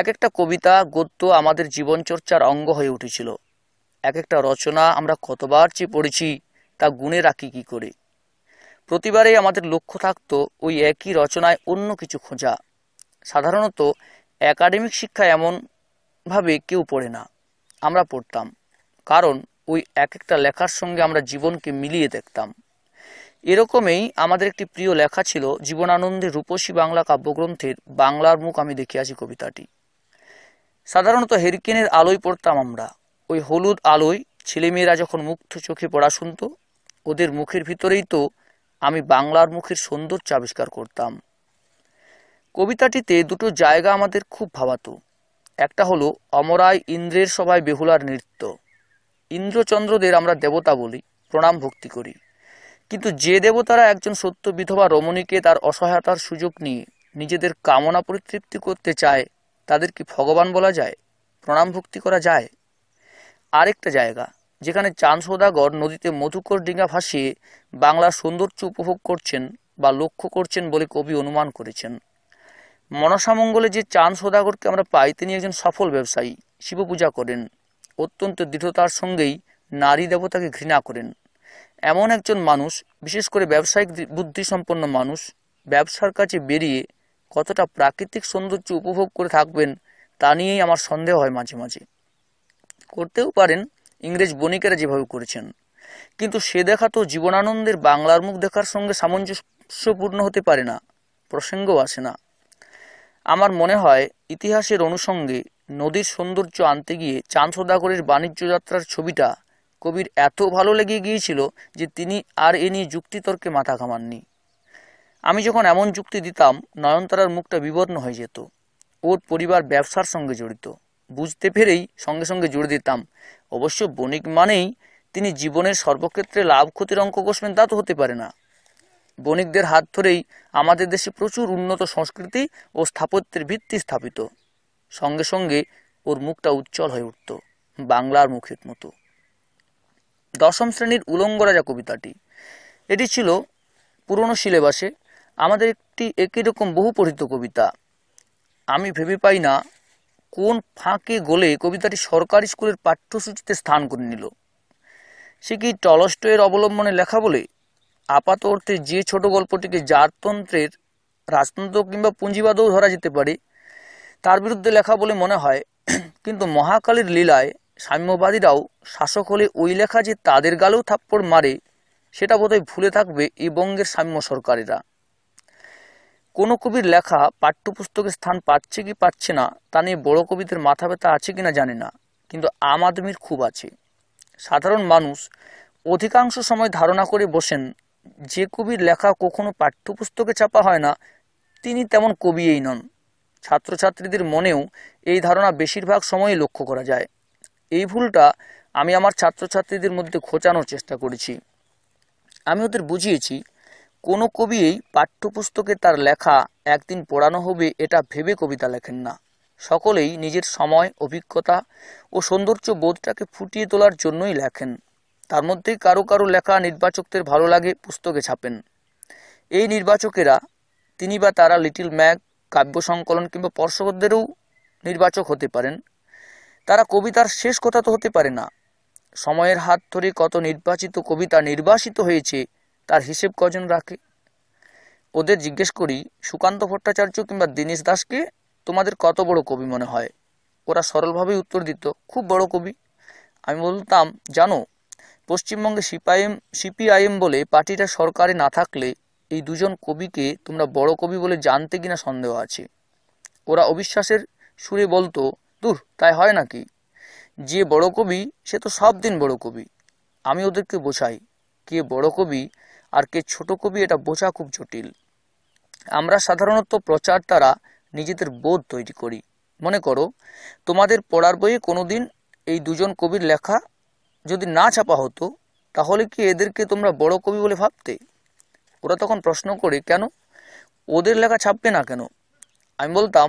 এক একটা কবিতা গদ্য আমাদের জীবনচর্চার অঙ্গ হয়ে উঠেছিল এক একটা রচনা আমরা কতবার যে পড়েছি তা গুণে রাখি কি করে প্রতিবারে আমাদের লক্ষ্য থাকতো ওই একই রচনায় অন্য কিছু খোঁজা সাধারণত একাডেমিক শিক্ষা এমনভাবে কেউ পড়ে না আমরা পড়তাম কারণ ওই এক একটা লেখার সঙ্গে আমরা জীবনকে মিলিয়ে দেখতাম এরকমই আমাদের একটি প্রিয় লেখা ছিল জীবনানন্দের রূপসী বাংলা কাব্যগ্রন্থের বাংলার মুখ আমি দেখিয়াছি কবিতাটি সাধারণত হেরিকেনের আলোয় পড়তাম আমরা ওই হলুদ আলোয় ছেলেমেয়েরা যখন মুক্ত চোখে পড়া শুনত ওদের মুখের ভিতরেই তো আমি বাংলার মুখের সৌন্দর্য আবিষ্কার করতাম কবিতাটিতে দুটো জায়গা আমাদের খুব ভাবাতো একটা হলো অমরায় ইন্দ্রের সভায় বেহুলার নৃত্য ইন্দ্রচন্দ্রদের আমরা দেবতা বলি প্রণাম ভক্তি করি কিন্তু যে দেবতারা একজন সত্য বিধবা রমণীকে তার অসহায়তার সুযোগ নিয়ে নিজেদের কামনা পরিতৃপ্তি করতে চায় তাদের কি ভগবান বলা যায় প্রণাম ভক্তি করা যায় আরেকটা জায়গা যেখানে চাঁদ সৌদাগর নদীতে মধুকর ডিঙা ভাসিয়ে বাংলার সৌন্দর্য উপভোগ করছেন বা লক্ষ্য করছেন বলে কবি অনুমান করেছেন মনসামঙ্গলে যে চাঁদ সৌদাগরকে আমরা পাই তিনি একজন সফল ব্যবসায়ী শিব পূজা করেন অত্যন্ত দৃঢ়তার সঙ্গেই নারী দেবতাকে ঘৃণা করেন এমন একজন মানুষ বিশেষ করে ব্যবসায়িক বুদ্ধিসম্পন্ন মানুষ ব্যবসার কাছে বেরিয়ে কতটা প্রাকৃতিক সৌন্দর্য উপভোগ করে থাকবেন তা নিয়েই আমার সন্দেহ হয় মাঝে মাঝে করতেও পারেন ইংরেজ বণিকেরা যেভাবে করেছেন কিন্তু সে দেখা তো জীবনানন্দের বাংলার মুখ দেখার সঙ্গে সামঞ্জস্যপূর্ণ হতে পারে না প্রসঙ্গও আসে না আমার মনে হয় ইতিহাসের অনুষঙ্গে নদীর সৌন্দর্য আনতে গিয়ে চাঁদ সদাগরের বাণিজ্য যাত্রার ছবিটা কবির এত ভালো লেগে গিয়েছিল যে তিনি আর এ নিয়ে যুক্তিতর্কে মাথা ঘামাননি আমি যখন এমন যুক্তি দিতাম নয়নতারার মুখটা বিবর্ণ হয়ে যেত ওর পরিবার ব্যবসার সঙ্গে জড়িত বুঝতে পেরেই সঙ্গে সঙ্গে জুড়ে দিতাম অবশ্য বণিক মানেই তিনি জীবনের সর্বক্ষেত্রে লাভ ক্ষতির অঙ্ক কষবেন তা তো হতে পারে না বণিকদের হাত ধরেই আমাদের দেশে প্রচুর উন্নত সংস্কৃতি ও স্থাপত্যের ভিত্তি স্থাপিত সঙ্গে সঙ্গে ওর মুখটা উজ্জ্বল হয়ে উঠত বাংলার মুখের মতো দশম শ্রেণীর উলঙ্গ রাজা কবিতাটি এটি ছিল পুরনো সিলেবাসে আমাদের একটি একই রকম বহু পঠিত কবিতা আমি ভেবে পাই না কোন ফাঁকে গলে কবিতাটি সরকারি স্কুলের পাঠ্যসূচিতে স্থান করে নিল সে কি টলস্টয়ের অবলম্বনে লেখা বলে আপাত অর্থে যে ছোট গল্পটিকে জাততন্ত্রের রাজতন্ত্র কিংবা পুঁজিবাদও ধরা যেতে পারে তার বিরুদ্ধে লেখা বলে মনে হয় কিন্তু মহাকালীর লীলায় সাম্যবাদীরাও শাসক হলে ওই লেখা যে তাদের গালেও থাপ্পড় মারে সেটা বোধহয় ভুলে থাকবে এই বঙ্গের সাম্য সরকারেরা কোনো কবির লেখা পাঠ্যপুস্তকে স্থান পাচ্ছে কি পাচ্ছে না তা নিয়ে বড় কবিদের মাথা ব্যথা আছে কিনা জানে না কিন্তু আম আদমির খুব আছে সাধারণ মানুষ অধিকাংশ সময় ধারণা করে বসেন যে কবির লেখা কখনো পাঠ্যপুস্তকে ছাপা হয় না তিনি তেমন কবিয়েই নন ছাত্রছাত্রীদের মনেও এই ধারণা বেশিরভাগ সময়ই লক্ষ্য করা যায় এই ভুলটা আমি আমার ছাত্রছাত্রীদের মধ্যে খোঁচানোর চেষ্টা করেছি আমি ওদের বুঝিয়েছি কোনো কবিই পাঠ্যপুস্তকে তার লেখা একদিন পড়ানো হবে এটা ভেবে কবিতা লেখেন না সকলেই নিজের সময় অভিজ্ঞতা ও সৌন্দর্য বোধটাকে ফুটিয়ে তোলার জন্যই লেখেন তার মধ্যেই কারো কারো লেখা নির্বাচকদের ভালো লাগে পুস্তকে ছাপেন এই নির্বাচকেরা তিনি বা তারা লিটিল ম্যাগ কাব্য সংকলন কিংবা পর্ষদেরও নির্বাচক হতে পারেন তারা কবিতার শেষ কথা তো হতে পারে না সময়ের হাত ধরে কত নির্বাচিত কবিতা নির্বাসিত হয়েছে তার হিসেব কজন রাখে ওদের জিজ্ঞেস করি সুকান্ত ভট্টাচার্য কিংবা দীনেশ দাসকে তোমাদের কত বড় কবি মনে হয় ওরা সরলভাবেই উত্তর দিত খুব বড় কবি আমি বলতাম জানো পশ্চিমবঙ্গে সিপাইএম সিপিআইএম বলে পার্টিটা সরকারে না থাকলে এই দুজন কবিকে তোমরা বড় কবি বলে জানতে কিনা সন্দেহ আছে ওরা অবিশ্বাসের সুরে বলতো দূর তাই হয় নাকি যে বড় কবি সে তো সব দিন বড় কবি আমি ওদেরকে বোঝাই কে বড় কবি আর কে ছোট কবি এটা বোঝা খুব জটিল আমরা সাধারণত প্রচার দ্বারা নিজেদের বোধ তৈরি করি মনে করো তোমাদের পড়ার বইয়ে কোনো দিন এই দুজন কবির লেখা যদি না ছাপা হতো তাহলে কি এদেরকে তোমরা বড় কবি বলে ভাবতে ওরা তখন প্রশ্ন করে কেন ওদের লেখা ছাপবে না কেন আমি বলতাম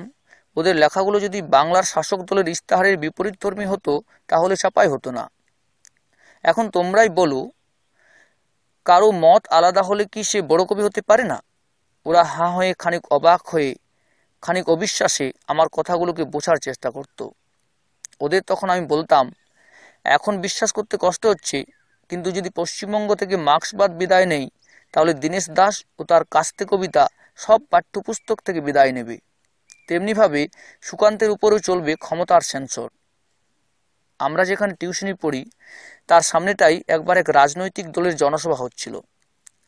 ওদের লেখাগুলো যদি বাংলার শাসক দলের ইস্তাহারের বিপরীত ধর্মী হতো তাহলে ছাপাই হতো না এখন তোমরাই বলো কারো মত আলাদা হলে কি সে বড় কবি হতে পারে না ওরা হা হয়ে খানিক অবাক হয়ে খানিক অবিশ্বাসে আমার কথাগুলোকে বোঝার চেষ্টা করত ওদের তখন আমি বলতাম এখন বিশ্বাস করতে কষ্ট হচ্ছে কিন্তু যদি পশ্চিমবঙ্গ থেকে মার্ক্সবাদ বিদায় নেই তাহলে দীনেশ দাস ও তার কাস্তে কবিতা সব পাঠ্যপুস্তক থেকে বিদায় নেবে তেমনিভাবে সুকান্তের উপরেও চলবে ক্ষমতার সেন্সর আমরা যেখানে টিউশনি পড়ি তার সামনেটাই একবার এক রাজনৈতিক দলের জনসভা হচ্ছিল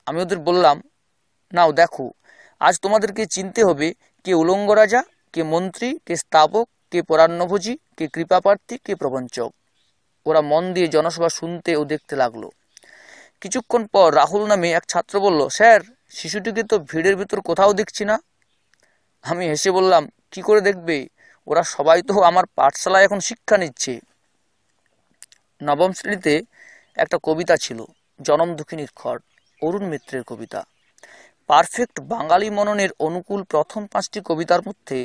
আমি ওদের বললাম নাও দেখো আজ তোমাদেরকে চিনতে হবে কে উলঙ্গ রাজা কে মন্ত্রী কে স্থাপক কে পরান্নভোজী কে কৃপাপার্থী কে প্রবঞ্চক ওরা মন দিয়ে জনসভা শুনতে ও দেখতে লাগলো কিছুক্ষণ পর রাহুল নামে এক ছাত্র বলল স্যার শিশুটিকে তো ভিড়ের ভিতর কোথাও দেখছি না আমি হেসে বললাম কি করে দেখবে ওরা সবাই তো আমার পাঠশালায় এখন শিক্ষা নিচ্ছে নবম শ্রেণীতে একটা কবিতা ছিল জনম দুঃখিনীর খট অরুণ মিত্রের কবিতা পারফেক্ট বাঙালি মননের অনুকূল প্রথম পাঁচটি কবিতার মধ্যে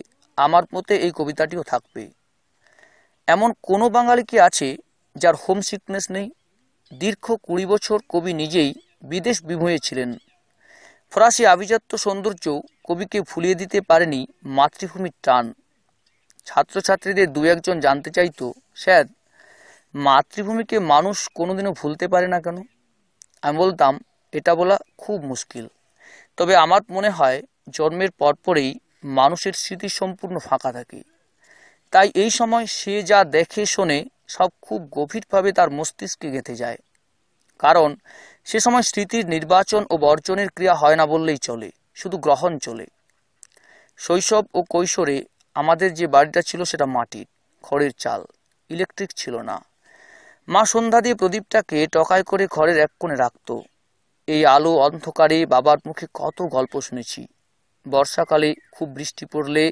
আমার মতে এই কবিতাটিও থাকবে এমন কোনো বাঙালি কি আছে যার হোম সিকনেস নেই দীর্ঘ কুড়ি বছর কবি নিজেই বিদেশ বিভয়ে ছিলেন ফরাসি আভিজাত্য সৌন্দর্য কবিকে ভুলিয়ে দিতে পারেনি মাতৃভূমির টান ছাত্রছাত্রীদের দু একজন জানতে চাইতো স্যার মাতৃভূমিকে মানুষ কোনোদিনও ভুলতে পারে না কেন আমি বলতাম এটা বলা খুব মুশকিল তবে আমার মনে হয় জন্মের পরপরেই মানুষের স্মৃতি সম্পূর্ণ ফাঁকা থাকে তাই এই সময় সে যা দেখে শোনে সব খুব গভীরভাবে তার মস্তিষ্কে গেঁথে যায় কারণ সে সময় স্মৃতির নির্বাচন ও বর্জনের ক্রিয়া হয় না বললেই চলে শুধু গ্রহণ চলে শৈশব ও কৈশোরে আমাদের যে বাড়িটা ছিল সেটা মাটির খড়ের চাল ইলেকট্রিক ছিল না মা সন্ধ্যা দিয়ে প্রদীপটাকে টকায় করে ঘরের এক কোণে রাখত এই আলো অন্ধকারে বাবার মুখে কত গল্প শুনেছি বর্ষাকালে খুব বৃষ্টি পড়লে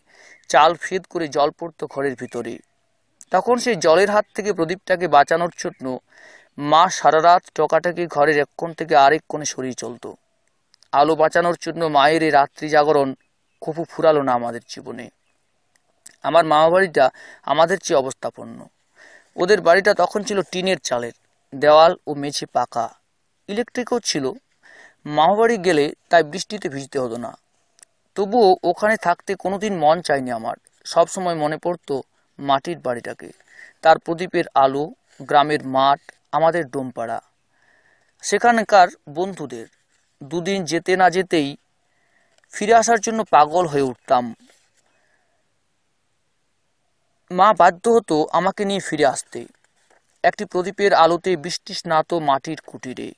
চাল ফেদ করে জল পড়ত ঘরের ভিতরে তখন সেই জলের হাত থেকে প্রদীপটাকে বাঁচানোর জন্য মা সারা রাত টকাটাকে ঘরের এক কোণ থেকে আরেক কোণে সরিয়ে চলত আলো বাঁচানোর জন্য মায়ের এই রাত্রি জাগরণ খুব ফুরালো না আমাদের জীবনে আমার মামা বাড়িটা আমাদের চেয়ে অবস্থাপন্ন ওদের বাড়িটা তখন ছিল টিনের চালের দেওয়াল ও মেঝে পাকা ইলেকট্রিকও ছিল মামাবাড়ি গেলে তাই বৃষ্টিতে ভিজতে হতো না তবুও ওখানে থাকতে কোনোদিন মন চায়নি আমার সব সময় মনে পড়তো মাটির বাড়িটাকে তার প্রদীপের আলো গ্রামের মাঠ আমাদের ডোমপাড়া সেখানকার বন্ধুদের দুদিন যেতে না যেতেই ফিরে আসার জন্য পাগল হয়ে উঠতাম মা বাধ্য হতো আমাকে নিয়ে ফিরে আসতে একটি প্রদীপের আলোতে বৃষ্টি স্নাত মাটির কুটিরে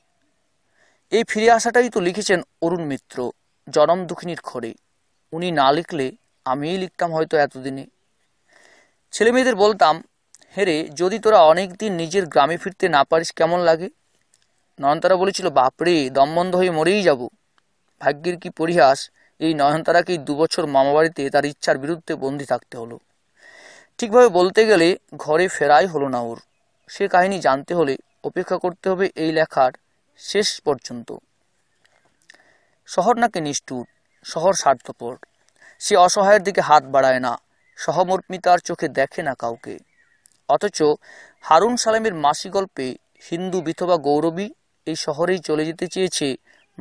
এই ফিরে আসাটাই তো লিখেছেন অরুণ মিত্র জনম দুখিনীর খড়ে উনি না লিখলে আমিই লিখতাম হয়তো এতদিনে ছেলে মেয়েদের বলতাম হেরে যদি তোরা অনেক দিন নিজের গ্রামে ফিরতে না পারিস কেমন লাগে নয়নতারা বলেছিল বাপরে দমবন্ধ হয়ে মরেই যাব ভাগ্যের কি পরিহাস এই নয়নতারাকেই দুবছর মামাবাড়িতে তার ইচ্ছার বিরুদ্ধে বন্দি থাকতে হলো ঠিকভাবে বলতে গেলে ঘরে ফেরাই হলো না ওর সে কাহিনী জানতে হলে অপেক্ষা করতে হবে এই লেখার শেষ পর্যন্ত শহর নাকি নিষ্ঠুর শহর স্বার্থপর সে অসহায়ের দিকে হাত বাড়ায় না সহমর্মিতার চোখে দেখে না কাউকে অথচ হারুন সালামের মাসি গল্পে হিন্দু বিথবা গৌরবী এই শহরেই চলে যেতে চেয়েছে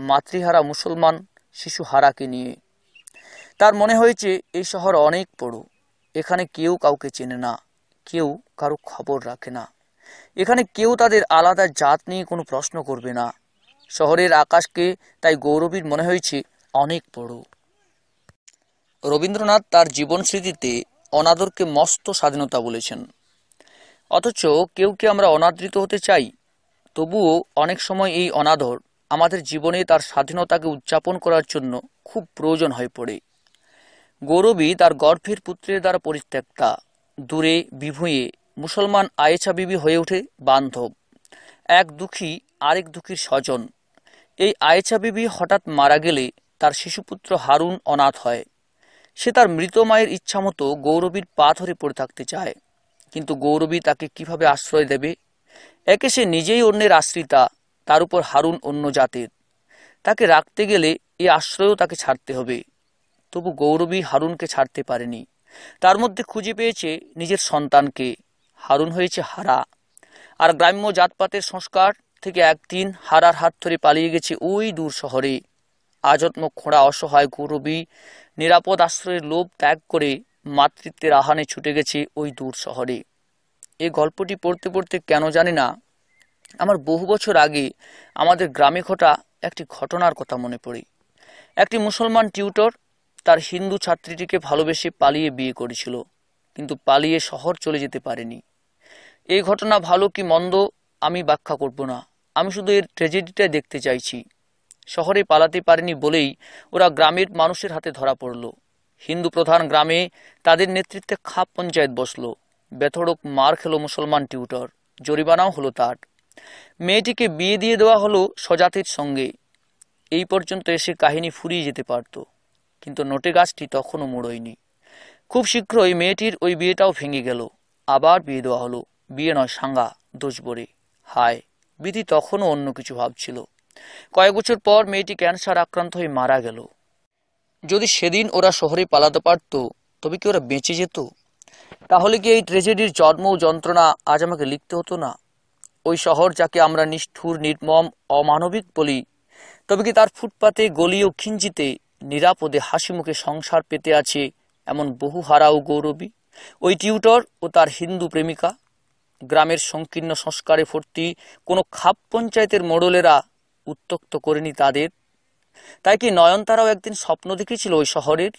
মাতৃহারা মুসলমান শিশু হারাকে নিয়ে তার মনে হয়েছে এই শহর অনেক বড় এখানে কেউ কাউকে চেনে না কেউ কারো খবর রাখে না এখানে কেউ তাদের আলাদা জাত নিয়ে কোনো প্রশ্ন করবে না শহরের আকাশকে তাই গৌরবীর মনে হয়েছে অনেক বড় রবীন্দ্রনাথ তার জীবন স্মৃতিতে অনাদরকে মস্ত স্বাধীনতা বলেছেন অথচ কেউ কি আমরা অনাদৃত হতে চাই তবুও অনেক সময় এই অনাদর আমাদের জীবনে তার স্বাধীনতাকে উদযাপন করার জন্য খুব প্রয়োজন হয়ে পড়ে গৌরবী তার গর্ভের পুত্রের দ্বারা পরিত্যক্তা দূরে বিভুঁয়ে মুসলমান আয়েছা বিবি হয়ে ওঠে বান্ধব এক দুঃখী আরেক দুঃখীর স্বজন এই আয়েছা বিবি হঠাৎ মারা গেলে তার শিশুপুত্র হারুন অনাথ হয় সে তার মৃত মায়ের ইচ্ছামতো গৌরবীর পা ধরে পড়ে থাকতে চায় কিন্তু গৌরবী তাকে কিভাবে আশ্রয় দেবে একে সে নিজেই অন্যের আশ্রিতা তার উপর হারুন অন্য জাতের তাকে রাখতে গেলে এ আশ্রয়ও তাকে ছাড়তে হবে তবু গৌরবী হারুনকে ছাড়তে পারেনি তার মধ্যে খুঁজে পেয়েছে নিজের সন্তানকে হারুন হয়েছে হারা আর গ্রাম্য জাতপাতের সংস্কার থেকে একদিন হারার হাত ধরে পালিয়ে গেছে ওই দূর শহরে আজত্ম খোঁড়া অসহায় গৌরবী নিরাপদ আশ্রয়ের লোভ ত্যাগ করে মাতৃত্বের আহানে ছুটে গেছে ওই দূর শহরে এই গল্পটি পড়তে পড়তে কেন জানি না আমার বহু বছর আগে আমাদের গ্রামে ঘটা একটি ঘটনার কথা মনে পড়ে একটি মুসলমান টিউটর তার হিন্দু ছাত্রীটিকে ভালোবেসে পালিয়ে বিয়ে করেছিল কিন্তু পালিয়ে শহর চলে যেতে পারেনি এই ঘটনা ভালো কি মন্দ আমি ব্যাখ্যা করব না আমি শুধু এর ট্রেজেডিটাই দেখতে চাইছি শহরে পালাতে পারেনি বলেই ওরা গ্রামের মানুষের হাতে ধরা পড়ল হিন্দু প্রধান গ্রামে তাদের নেতৃত্বে খাপ পঞ্চায়েত বসল বেথড়ক মার খেল মুসলমান টিউটর জরিমানাও হলো তার মেয়েটিকে বিয়ে দিয়ে দেওয়া হলো স্বজাতির সঙ্গে এই পর্যন্ত এসে কাহিনী ফুরিয়ে যেতে পারত কিন্তু নোটে গাছটি তখনও মুড়োয়নি খুব শীঘ্রই মেয়েটির ওই বিয়েটাও ভেঙে গেল আবার বিয়ে দেওয়া হলো বিয়ে নয় সাঙ্গা দোষ বরে হায় বিধি তখনও অন্য কিছু ভাবছিল কয়েক বছর পর মেয়েটি ক্যান্সার আক্রান্ত হয়ে মারা গেল যদি সেদিন ওরা শহরে পালাতে পারত তবে কি ওরা বেঁচে যেত তাহলে কি এই ট্রেজেডির জন্ম যন্ত্রণা আজ আমাকে লিখতে হতো না ওই শহর যাকে আমরা নিষ্ঠুর নির্মম অমানবিক বলি তবে কি তার ফুটপাতে গলি ও খিঞ্জিতে নিরাপদে হাসি মুখে সংসার পেতে আছে এমন বহু হারা ও গৌরবী ওই টিউটর ও তার হিন্দু প্রেমিকা গ্রামের সংকীর্ণ সংস্কারে ভর্তি কোনো খাপ পঞ্চায়েতের মোড়লেরা উত্তক্ত করেনি তাদের তাই কি নয়নতারাও একদিন স্বপ্ন দেখেছিল ওই শহরের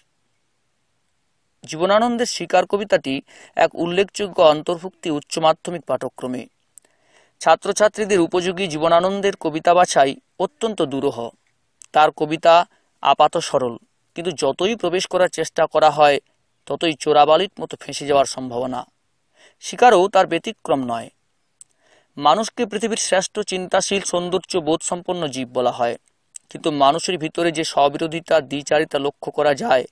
জীবনানন্দের শিকার কবিতাটি এক উল্লেখযোগ্য অন্তর্ভুক্তি উচ্চ মাধ্যমিক পাঠক্রমে ছাত্রছাত্রীদের উপযোগী জীবনানন্দের কবিতা বাছাই অত্যন্ত দুরূহ তার কবিতা আপাত সরল কিন্তু যতই প্রবেশ করার চেষ্টা করা হয় ততই চোরাবালির মতো ফেঁসে যাওয়ার সম্ভাবনা শিকারও তার ব্যতিক্রম নয় মানুষকে পৃথিবীর শ্রেষ্ঠ চিন্তাশীল সৌন্দর্য বোধসম্পন্ন জীব বলা হয় কিন্তু মানুষের ভিতরে যে স্ববিরোধিতা দ্বিচারিতা লক্ষ্য করা যায়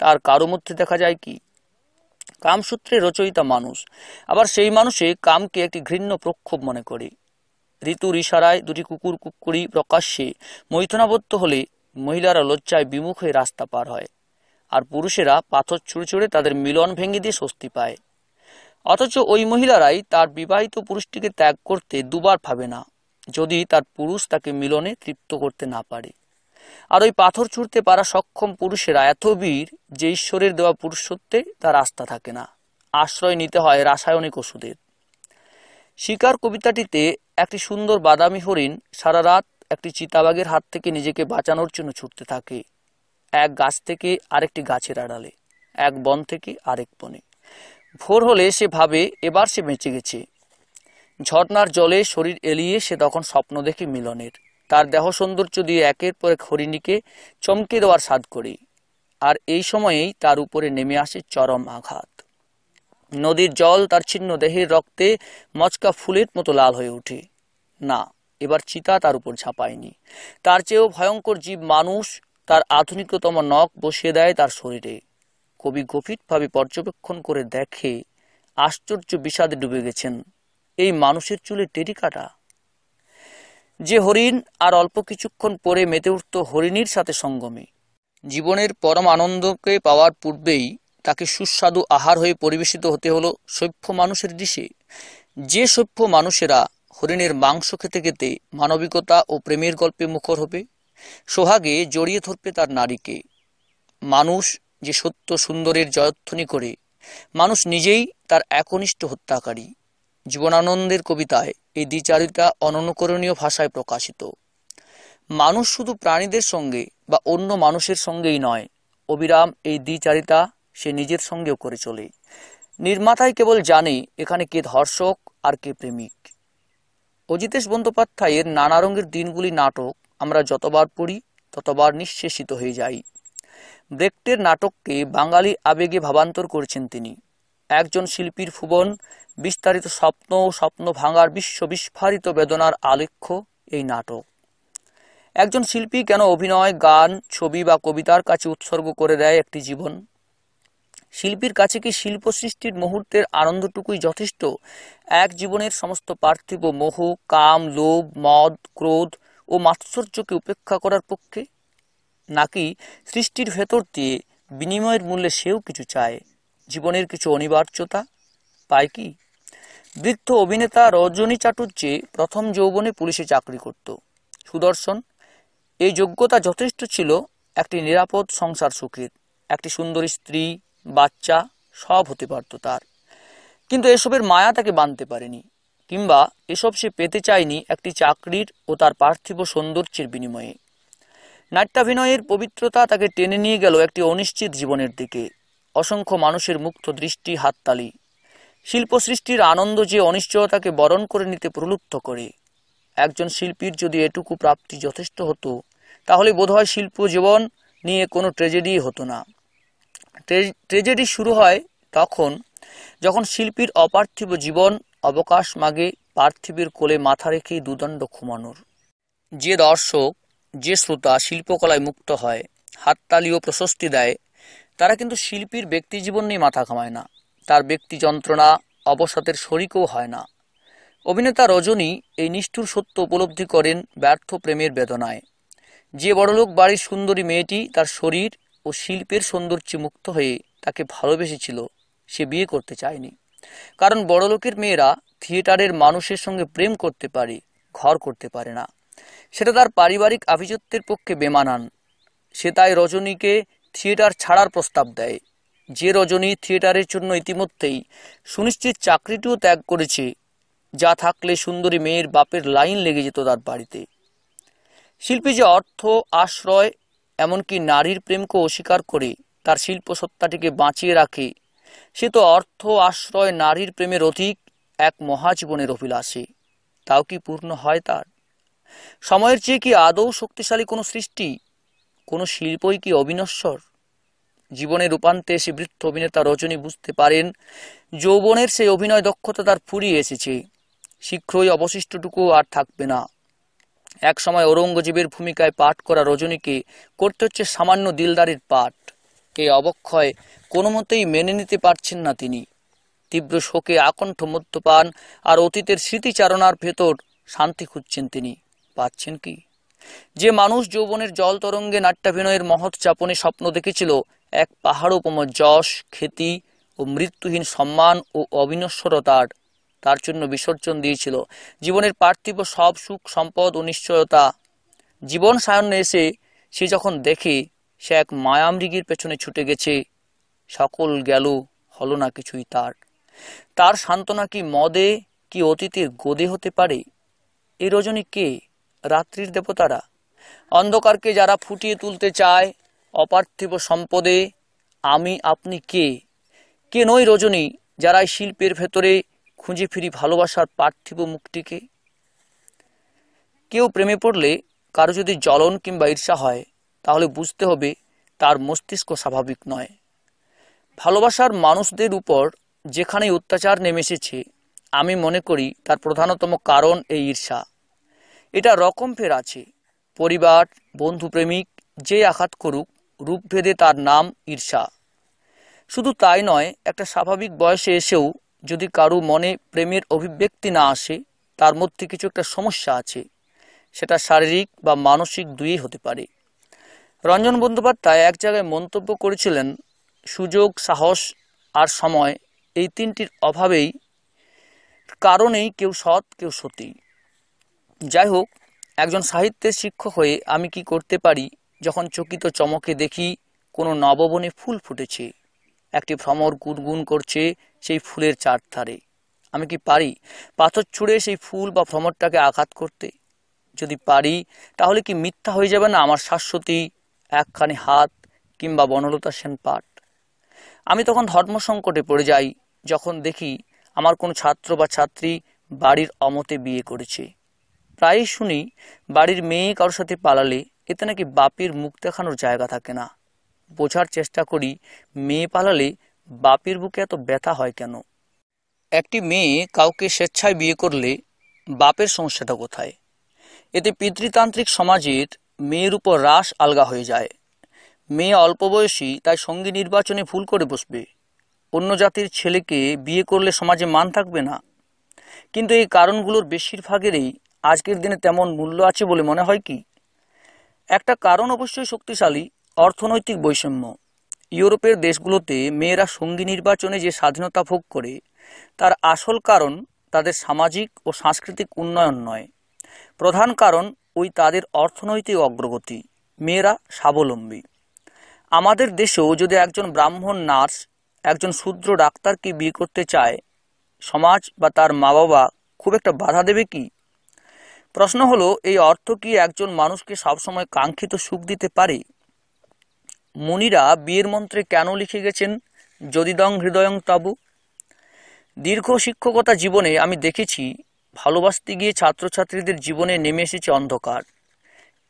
তার কারো মধ্যে দেখা যায় কি কামসূত্রে রচয়িতা মানুষ আবার সেই মানুষে কামকে একটি ঘৃণ্য প্রক্ষোভ মনে করে ঋতুর ইশারায় দুটি কুকুর কুকুরি প্রকাশ্যে মৈথনাবদ্ধ হলে মহিলারা লজ্জায় বিমুখ হয়ে রাস্তা পার হয় আর পুরুষেরা পাথর ছুঁড়ে ছুঁড়ে তাদের মিলন ভেঙে দিয়ে স্বস্তি পায় অথচ ওই মহিলারাই তার বিবাহিত পুরুষটিকে ত্যাগ করতে দুবার ভাবে না যদি তার পুরুষ তাকে মিলনে তৃপ্ত করতে না পারে আর ওই পাথর ছুঁড়তে পারা সক্ষম পুরুষেরা এত বীর যে ঈশ্বরের দেওয়া পুরুষত্বে তার আস্থা থাকে না আশ্রয় নিতে হয় রাসায়নিক ওষুধের শিকার কবিতাটিতে একটি সুন্দর বাদামি হরিণ সারা রাত একটি চিতাবাগের হাত থেকে নিজেকে বাঁচানোর জন্য ছুটতে থাকে এক গাছ থেকে আরেকটি গাছের আড়ালে এক বন থেকে আরেক বনে ভোর হলে সে ভাবে এবার সে বেঁচে গেছে ঝর্নার জলে শরীর এলিয়ে সে তখন স্বপ্ন দেখে মিলনের তার দেহ সৌন্দর্য দিয়ে একের পর এক হরিণীকে চমকে দেওয়ার স্বাদ করে আর এই সময়েই তার উপরে নেমে আসে চরম আঘাত নদীর জল তার ছিন্ন দেহের রক্তে মচকা ফুলের মতো লাল হয়ে ওঠে না এবার চিতা তার উপর ঝাঁপায়নি তার চেয়েও ভয়ঙ্কর জীব মানুষ তার আধুনিকতম নখ বসিয়ে দেয় তার শরীরে কবি গভীরভাবে পর্যবেক্ষণ করে দেখে আশ্চর্য বিষাদে ডুবে গেছেন এই মানুষের চুলে টেরি কাটা যে হরিণ আর অল্প কিছুক্ষণ পরে মেতে উঠত হরিণীর সাথে সঙ্গমে জীবনের পরম আনন্দকে পাওয়ার পূর্বেই তাকে সুস্বাদু আহার হয়ে পরিবেশিত হতে হলো সভ্য মানুষের দিশে যে সভ্য মানুষেরা হরিণের মাংস খেতে খেতে মানবিকতা ও প্রেমের গল্পে মুখর হবে সোহাগে জড়িয়ে ধরবে তার নারীকে মানুষ যে সত্য সুন্দরের জয়ধ্বনি করে মানুষ নিজেই তার একনিষ্ঠ হত্যাকারী জীবনানন্দের কবিতায় এই দ্বিচারিতা অননুকরণীয় ভাষায় প্রকাশিত মানুষ শুধু প্রাণীদের সঙ্গে বা অন্য মানুষের সঙ্গেই নয় অবিরাম এই দ্বিচারিতা সে নিজের সঙ্গেও করে চলে নির্মাতাই কেবল জানে এখানে কে ধর্ষক আর কে প্রেমিক অজিতেশ বন্দ্যোপাধ্যায়ের নানা রঙের দিনগুলি নাটক আমরা যতবার পড়ি ততবার নিঃশেষিত হয়ে যাই ব্রেক্টের নাটককে বাঙালি আবেগে ভাবান্তর করেছেন তিনি একজন শিল্পীর ফুবন বিস্তারিত স্বপ্ন ও স্বপ্ন ভাঙার বিশ্ব বিস্ফারিত বেদনার আলেখ্য এই নাটক একজন শিল্পী কেন অভিনয় গান ছবি বা কবিতার কাছে উৎসর্গ করে দেয় একটি জীবন শিল্পীর কাছে কি শিল্প সৃষ্টির মুহূর্তের আনন্দটুকুই যথেষ্ট এক জীবনের সমস্ত পার্থিব মোহ কাম লোভ মদ ক্রোধ ও মাৎসর্যকে উপেক্ষা করার পক্ষে নাকি সৃষ্টির ভেতর দিয়ে বিনিময়ের মূল্যে সেও কিছু চায় জীবনের কিছু অনিবার্যতা পায় কি বৃদ্ধ অভিনেতা রজনী চাটুর্যে প্রথম যৌবনে পুলিশে চাকরি করত সুদর্শন এই যোগ্যতা যথেষ্ট ছিল একটি নিরাপদ সংসার সুখের একটি সুন্দরী স্ত্রী বাচ্চা সব হতে পারত তার কিন্তু এসবের মায়া তাকে বাঁধতে পারেনি কিংবা এসব সে পেতে চায়নি একটি চাকরির ও তার পার্থিব সৌন্দর্যের বিনিময়ে নাট্যাভিনয়ের পবিত্রতা তাকে টেনে নিয়ে গেল একটি অনিশ্চিত জীবনের দিকে অসংখ্য মানুষের মুক্ত দৃষ্টি হাততালি শিল্প সৃষ্টির আনন্দ যে অনিশ্চয়তাকে বরণ করে নিতে প্রলুব্ধ করে একজন শিল্পীর যদি এটুকু প্রাপ্তি যথেষ্ট হতো তাহলে বোধহয় শিল্প জীবন নিয়ে কোনো ট্রেজেডি হতো না ট্রেজেডি শুরু হয় তখন যখন শিল্পীর অপার্থিব জীবন অবকাশ মাগে পার্থিবের কোলে মাথা রেখেই দুদণ্ড ঘুমানোর যে দর্শক যে শ্রোতা শিল্পকলায় মুক্ত হয় হাততালি ও প্রশস্তি দেয় তারা কিন্তু শিল্পীর ব্যক্তি জীবন নিয়ে মাথা ঘামায় না তার ব্যক্তি যন্ত্রণা অবসাদের শরিকও হয় না অভিনেতা রজনী এই নিষ্ঠুর সত্য উপলব্ধি করেন ব্যর্থ প্রেমের বেদনায় যে বড়লোক বাড়ির সুন্দরী মেয়েটি তার শরীর ও শিল্পের সৌন্দর্যে মুক্ত হয়ে তাকে ভালোবেসেছিল সে বিয়ে করতে চায়নি কারণ বড়লোকের মেয়েরা থিয়েটারের মানুষের সঙ্গে প্রেম করতে পারে ঘর করতে পারে না সেটা তার পারিবারিক আভিজাত্যের পক্ষে বেমানান সে তাই রজনীকে থিয়েটার ছাড়ার প্রস্তাব দেয় যে রজনী থিয়েটারের জন্য ইতিমধ্যেই সুনিশ্চিত চাকরিটিও ত্যাগ করেছে যা থাকলে সুন্দরী মেয়ের বাপের লাইন লেগে যেত তার বাড়িতে শিল্পী যে অর্থ আশ্রয় এমনকি নারীর প্রেমকে অস্বীকার করে তার সত্তাটিকে বাঁচিয়ে রাখে সে তো অর্থ আশ্রয় নারীর প্রেমের অধিক এক মহাজীবনের অভিলাষে তাও কি পূর্ণ হয় তার সময়ের চেয়ে কি আদৌ শক্তিশালী কোনো সৃষ্টি কোনো শিল্পই কি অবিনশ্বর জীবনের রূপান্তে এসে বৃদ্ধ অভিনেতা রজনী বুঝতে পারেন যৌবনের সেই অভিনয় দক্ষতা তার ফুরিয়ে এসেছে শীঘ্রই অবশিষ্টটুকু আর থাকবে না এক সময় ঔরঙ্গজেবের ভূমিকায় পাঠ করা রজনীকে করতে হচ্ছে সামান্য দিলদারির পাঠ কে অবক্ষয় কোনো মতেই মেনে নিতে পারছেন না তিনি তীব্র শোকে আকণ্ঠ মধ্যপান আর অতীতের স্মৃতিচারণার ভেতর শান্তি খুঁজছেন তিনি পাচ্ছেন কি যে মানুষ যৌবনের জল তরঙ্গে নাট্যাভিনয়ের মহৎ চাপনে স্বপ্ন দেখেছিল এক পাহাড় উপম যশ খেতি ও মৃত্যুহীন সম্মান ও অবিনশ্বরতার তার জন্য বিসর্জন দিয়েছিল জীবনের পার্থিব সব সুখ সম্পদ ও নিশ্চয়তা জীবন সায়নে এসে সে যখন দেখে সে এক মায়ামৃগীর পেছনে ছুটে গেছে সকল গেল হলো না কিছুই তার তার সান্ত্বনা কি মদে কি অতীতের গোদে হতে পারে এ রজনী কে রাত্রির দেবতারা অন্ধকারকে যারা ফুটিয়ে তুলতে চায় অপার্থিব সম্পদে আমি আপনি কে কে নই রজনী যারা শিল্পের ভেতরে খুঁজে ফিরি ভালোবাসার পার্থিব মুক্তিকে কেউ প্রেমে পড়লে কারো যদি জ্বলন কিংবা ঈর্ষা হয় তাহলে বুঝতে হবে তার মস্তিষ্ক স্বাভাবিক নয় ভালোবাসার মানুষদের উপর যেখানেই অত্যাচার নেমে এসেছে আমি মনে করি তার প্রধানতম কারণ এই ঈর্ষা এটা রকম ফের আছে পরিবার বন্ধুপ্রেমিক যে আঘাত করুক রূপভেদে তার নাম ঈর্ষা শুধু তাই নয় একটা স্বাভাবিক বয়সে এসেও যদি কারু মনে প্রেমের অভিব্যক্তি না আসে তার মধ্যে কিছু একটা সমস্যা আছে সেটা শারীরিক বা মানসিক দুই হতে পারে রঞ্জন বন্দ্যোপাধ্যায় এক জায়গায় মন্তব্য করেছিলেন সুযোগ সাহস আর সময় এই তিনটির অভাবেই কারণেই কেউ সৎ কেউ সতী যাই হোক একজন সাহিত্যের শিক্ষক হয়ে আমি কি করতে পারি যখন চকিত চমকে দেখি কোনো নববনে ফুল ফুটেছে একটি ভ্রমর গুনগুন করছে সেই ফুলের চারধারে আমি কি পারি পাথর ছুঁড়ে সেই ফুল বা ভ্রমরটাকে আঘাত করতে যদি পারি তাহলে কি মিথ্যা হয়ে যাবে না আমার শাশ্বতী একখানি হাত কিংবা বনলতা সেন পাঠ আমি তখন ধর্ম সংকটে পড়ে যাই যখন দেখি আমার কোনো ছাত্র বা ছাত্রী বাড়ির অমতে বিয়ে করেছে প্রায় শুনি বাড়ির মেয়ে কারোর সাথে পালালে এতে নাকি বাপের মুখ দেখানোর জায়গা থাকে না বোঝার চেষ্টা করি মেয়ে পালালে বাপের বুকে এত ব্যথা হয় কেন একটি মেয়ে কাউকে স্বেচ্ছায় বিয়ে করলে বাপের সমস্যাটা কোথায় এতে পিতৃতান্ত্রিক সমাজের মেয়ের উপর রাস আলগা হয়ে যায় মেয়ে অল্প বয়সী তাই সঙ্গী নির্বাচনে ভুল করে বসবে অন্য জাতির ছেলেকে বিয়ে করলে সমাজে মান থাকবে না কিন্তু এই কারণগুলোর বেশিরভাগেরই আজকের দিনে তেমন মূল্য আছে বলে মনে হয় কি একটা কারণ অবশ্যই শক্তিশালী অর্থনৈতিক বৈষম্য ইউরোপের দেশগুলোতে মেয়েরা সঙ্গী নির্বাচনে যে স্বাধীনতা ভোগ করে তার আসল কারণ তাদের সামাজিক ও সাংস্কৃতিক উন্নয়ন নয় প্রধান কারণ ওই তাদের অর্থনৈতিক অগ্রগতি মেয়েরা স্বাবলম্বী আমাদের দেশেও যদি একজন ব্রাহ্মণ নার্স একজন শূদ্র ডাক্তারকে বিয়ে করতে চায় সমাজ বা তার মা বাবা খুব একটা বাধা দেবে কি প্রশ্ন হলো এই অর্থ কি একজন মানুষকে সবসময় কাঙ্ক্ষিত সুখ দিতে পারে মুনিরা বিয়ের মন্ত্রে কেন লিখে গেছেন যদিদং হৃদয়ং তাবু দীর্ঘ শিক্ষকতা জীবনে আমি দেখেছি ভালোবাসতে গিয়ে ছাত্রছাত্রীদের জীবনে নেমে এসেছে অন্ধকার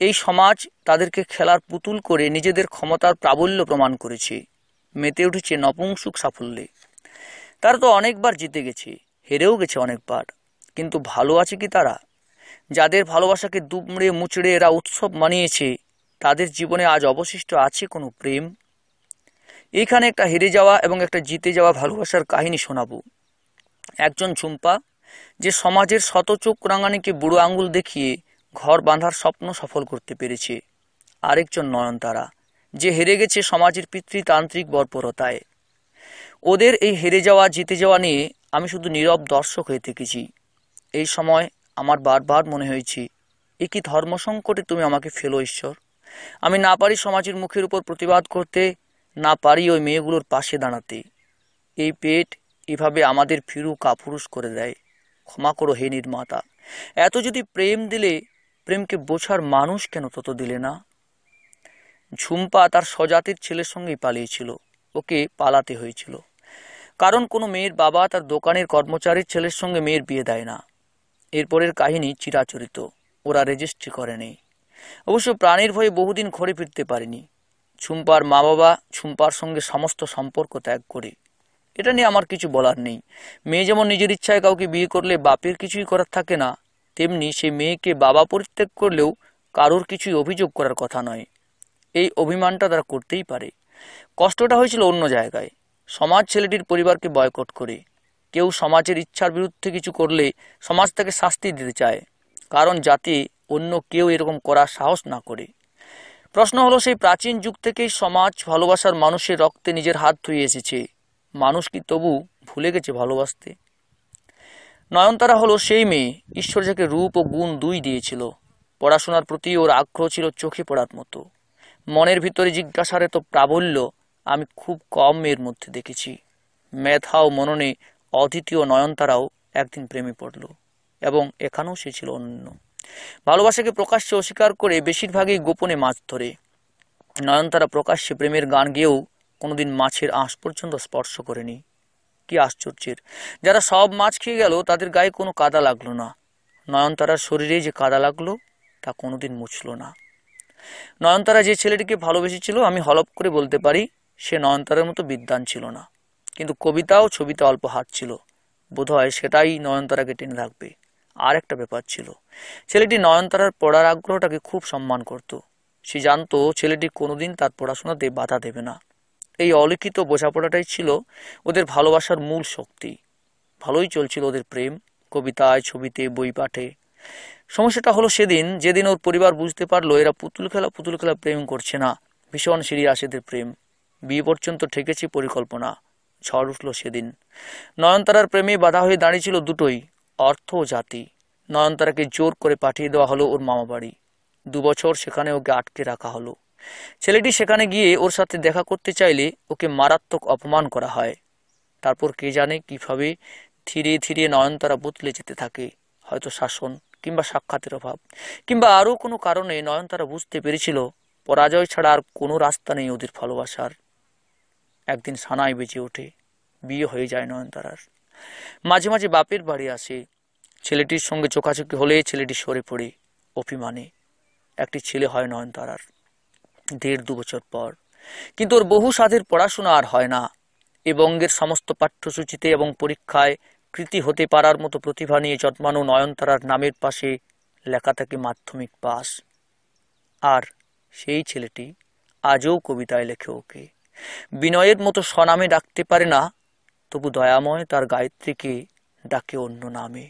এই সমাজ তাদেরকে খেলার পুতুল করে নিজেদের ক্ষমতার প্রাবল্য প্রমাণ করেছে মেতে উঠেছে নপুংসুক সাফল্যে তারা তো অনেকবার জিতে গেছে হেরেও গেছে অনেকবার কিন্তু ভালো আছে কি তারা যাদের ভালোবাসাকে দুমড়ে মুচড়ে এরা উৎসব মানিয়েছে তাদের জীবনে আজ অবশিষ্ট আছে কোনো প্রেম এখানে একটা হেরে যাওয়া এবং একটা জিতে যাওয়া ভালোবাসার কাহিনী শোনাবো একজন ঝুম্পা যে সমাজের শতচোখ রাঙানিকে বুড়ো আঙুল দেখিয়ে ঘর বাঁধার স্বপ্ন সফল করতে পেরেছে আরেকজন নয়নতারা যে হেরে গেছে সমাজের পিতৃতান্ত্রিক বর্বরতায় ওদের এই হেরে যাওয়া জিতে যাওয়া নিয়ে আমি শুধু নীরব দর্শক হয়ে থেকেছি এই সময় আমার বারবার মনে হয়েছি এ কি ধর্মসংকটে তুমি আমাকে ফেলো ঈশ্বর আমি না পারি সমাজের মুখের উপর প্রতিবাদ করতে না পারি ওই মেয়েগুলোর পাশে দাঁড়াতে এই পেট এভাবে আমাদের ফিরু কাপুরুষ করে দেয় ক্ষমা করো হে নির্মাতা এত যদি প্রেম দিলে প্রেমকে বোঝার মানুষ কেন তত দিলে না ঝুম্পা তার স্বজাতির ছেলের সঙ্গেই পালিয়েছিল ওকে পালাতে হয়েছিল কারণ কোনো মেয়ের বাবা তার দোকানের কর্মচারীর ছেলের সঙ্গে মেয়ের বিয়ে দেয় না এরপরের কাহিনী চিরাচরিত ওরা রেজিস্ট্রি করেনি অবশ্য প্রাণীর ভয়ে বহুদিন ঘরে ফিরতে পারিনি ছুম্পার মা বাবা ছুম্পার সঙ্গে সমস্ত সম্পর্ক ত্যাগ করে এটা নিয়ে আমার কিছু বলার নেই মেয়ে যেমন নিজের ইচ্ছায় কাউকে বিয়ে করলে বাপের কিছুই করার থাকে না তেমনি সে মেয়েকে বাবা পরিত্যাগ করলেও কারোর কিছুই অভিযোগ করার কথা নয় এই অভিমানটা তারা করতেই পারে কষ্টটা হয়েছিল অন্য জায়গায় সমাজ ছেলেটির পরিবারকে বয়কট করে কেউ সমাজের ইচ্ছার বিরুদ্ধে কিছু করলে সমাজ তাকে শাস্তি দিতে চায় কারণ যাতে অন্য কেউ এরকম করার সাহস না করে প্রশ্ন হলো সেই প্রাচীন যুগ থেকেই সমাজ ভালোবাসার মানুষের রক্তে নিজের হাত ধুয়ে এসেছে মানুষ কি তবু ভুলে গেছে ভালোবাসতে নয়নতারা হলো সেই মেয়ে ঈশ্বর যাকে রূপ ও গুণ দুই দিয়েছিল পড়াশোনার প্রতি ওর আগ্রহ ছিল চোখে পড়ার মতো মনের ভিতরে জিজ্ঞাসার এত প্রাবল্য আমি খুব কম মেয়ের মধ্যে দেখেছি মেধা ও মননে অদ্বিতীয় নয়নতারাও একদিন প্রেমে পড়ল এবং এখানেও সে ছিল অনন্য ভালোবাসাকে প্রকাশ্যে অস্বীকার করে বেশিরভাগই গোপনে মাছ ধরে নয়নতারা প্রকাশ্যে প্রেমের গান গেয়েও কোনোদিন মাছের আঁশ পর্যন্ত স্পর্শ করেনি কি আশ্চর্যের যারা সব মাছ খেয়ে গেল তাদের গায়ে কোনো কাদা লাগলো না নয়নতারার শরীরে যে কাদা লাগলো তা কোনোদিন মুছল না নয়নতারা যে ছেলেটিকে ভালোবেসেছিল আমি হলপ করে বলতে পারি সে নয়নতারার মতো বিদ্যান ছিল না কিন্তু কবিতাও ছবিতে অল্প হাত ছিল বোধহয় সেটাই নয়নতারাকে টেনে থাকবে আর একটা ব্যাপার ছিল ছেলেটি নয়নতারার পড়ার আগ্রহটাকে খুব সম্মান করত সে জানতো ছেলেটি কোনোদিন তার পড়াশোনাতে বাধা দেবে না এই অলিখিত বোঝাপড়াটাই ছিল ওদের ভালোবাসার মূল শক্তি ভালোই চলছিল ওদের প্রেম কবিতায় ছবিতে বই পাঠে সমস্যাটা হলো সেদিন যেদিন ওর পরিবার বুঝতে পারলো এরা পুতুল খেলা পুতুল খেলা প্রেম করছে না ভীষণ সিরিয়াস এদের প্রেম বিয়ে পর্যন্ত ঠেকেছে পরিকল্পনা ঝড় উঠল সেদিন নয়নতারার প্রেমে বাধা হয়ে দাঁড়িয়েছিল দুটোই অর্থ ও জাতি নয়নতারাকে জোর করে পাঠিয়ে দেওয়া হলো ওর মামাবাড়ি দুবছর সেখানে ওকে আটকে রাখা হলো ছেলেটি সেখানে গিয়ে ওর সাথে দেখা করতে চাইলে ওকে মারাত্মক অপমান করা হয় তারপর কে জানে কিভাবে ধীরে ধীরে নয়নতারা বদলে যেতে থাকে হয়তো শাসন কিংবা সাক্ষাতের অভাব কিংবা আরও কোনো কারণে নয়নতারা বুঝতে পেরেছিল পরাজয় ছাড়া আর কোনো রাস্তা নেই ওদের ভালোবাসার একদিন সানায় বেজে ওঠে বিয়ে হয়ে যায় নয়নতারার মাঝে মাঝে বাপের বাড়ি আসে ছেলেটির সঙ্গে চোখাচোখি হলে ছেলেটি সরে পড়ে অভিমানে একটি ছেলে হয় নয়নতারার দেড় দু বছর পর কিন্তু ওর বহু সাধের পড়াশোনা আর হয় না এ বঙ্গের সমস্ত পাঠ্যসূচিতে এবং পরীক্ষায় কৃতি হতে পারার মতো প্রতিভা নিয়ে জন্মানো নয়নতারার নামের পাশে লেখা থাকে মাধ্যমিক পাস আর সেই ছেলেটি আজও কবিতায় লেখে ওকে বিনয়ের মতো স্বনামে ডাকতে পারে না তবু দয়াময় তার গায়ত্রীকে ডাকে অন্য নামে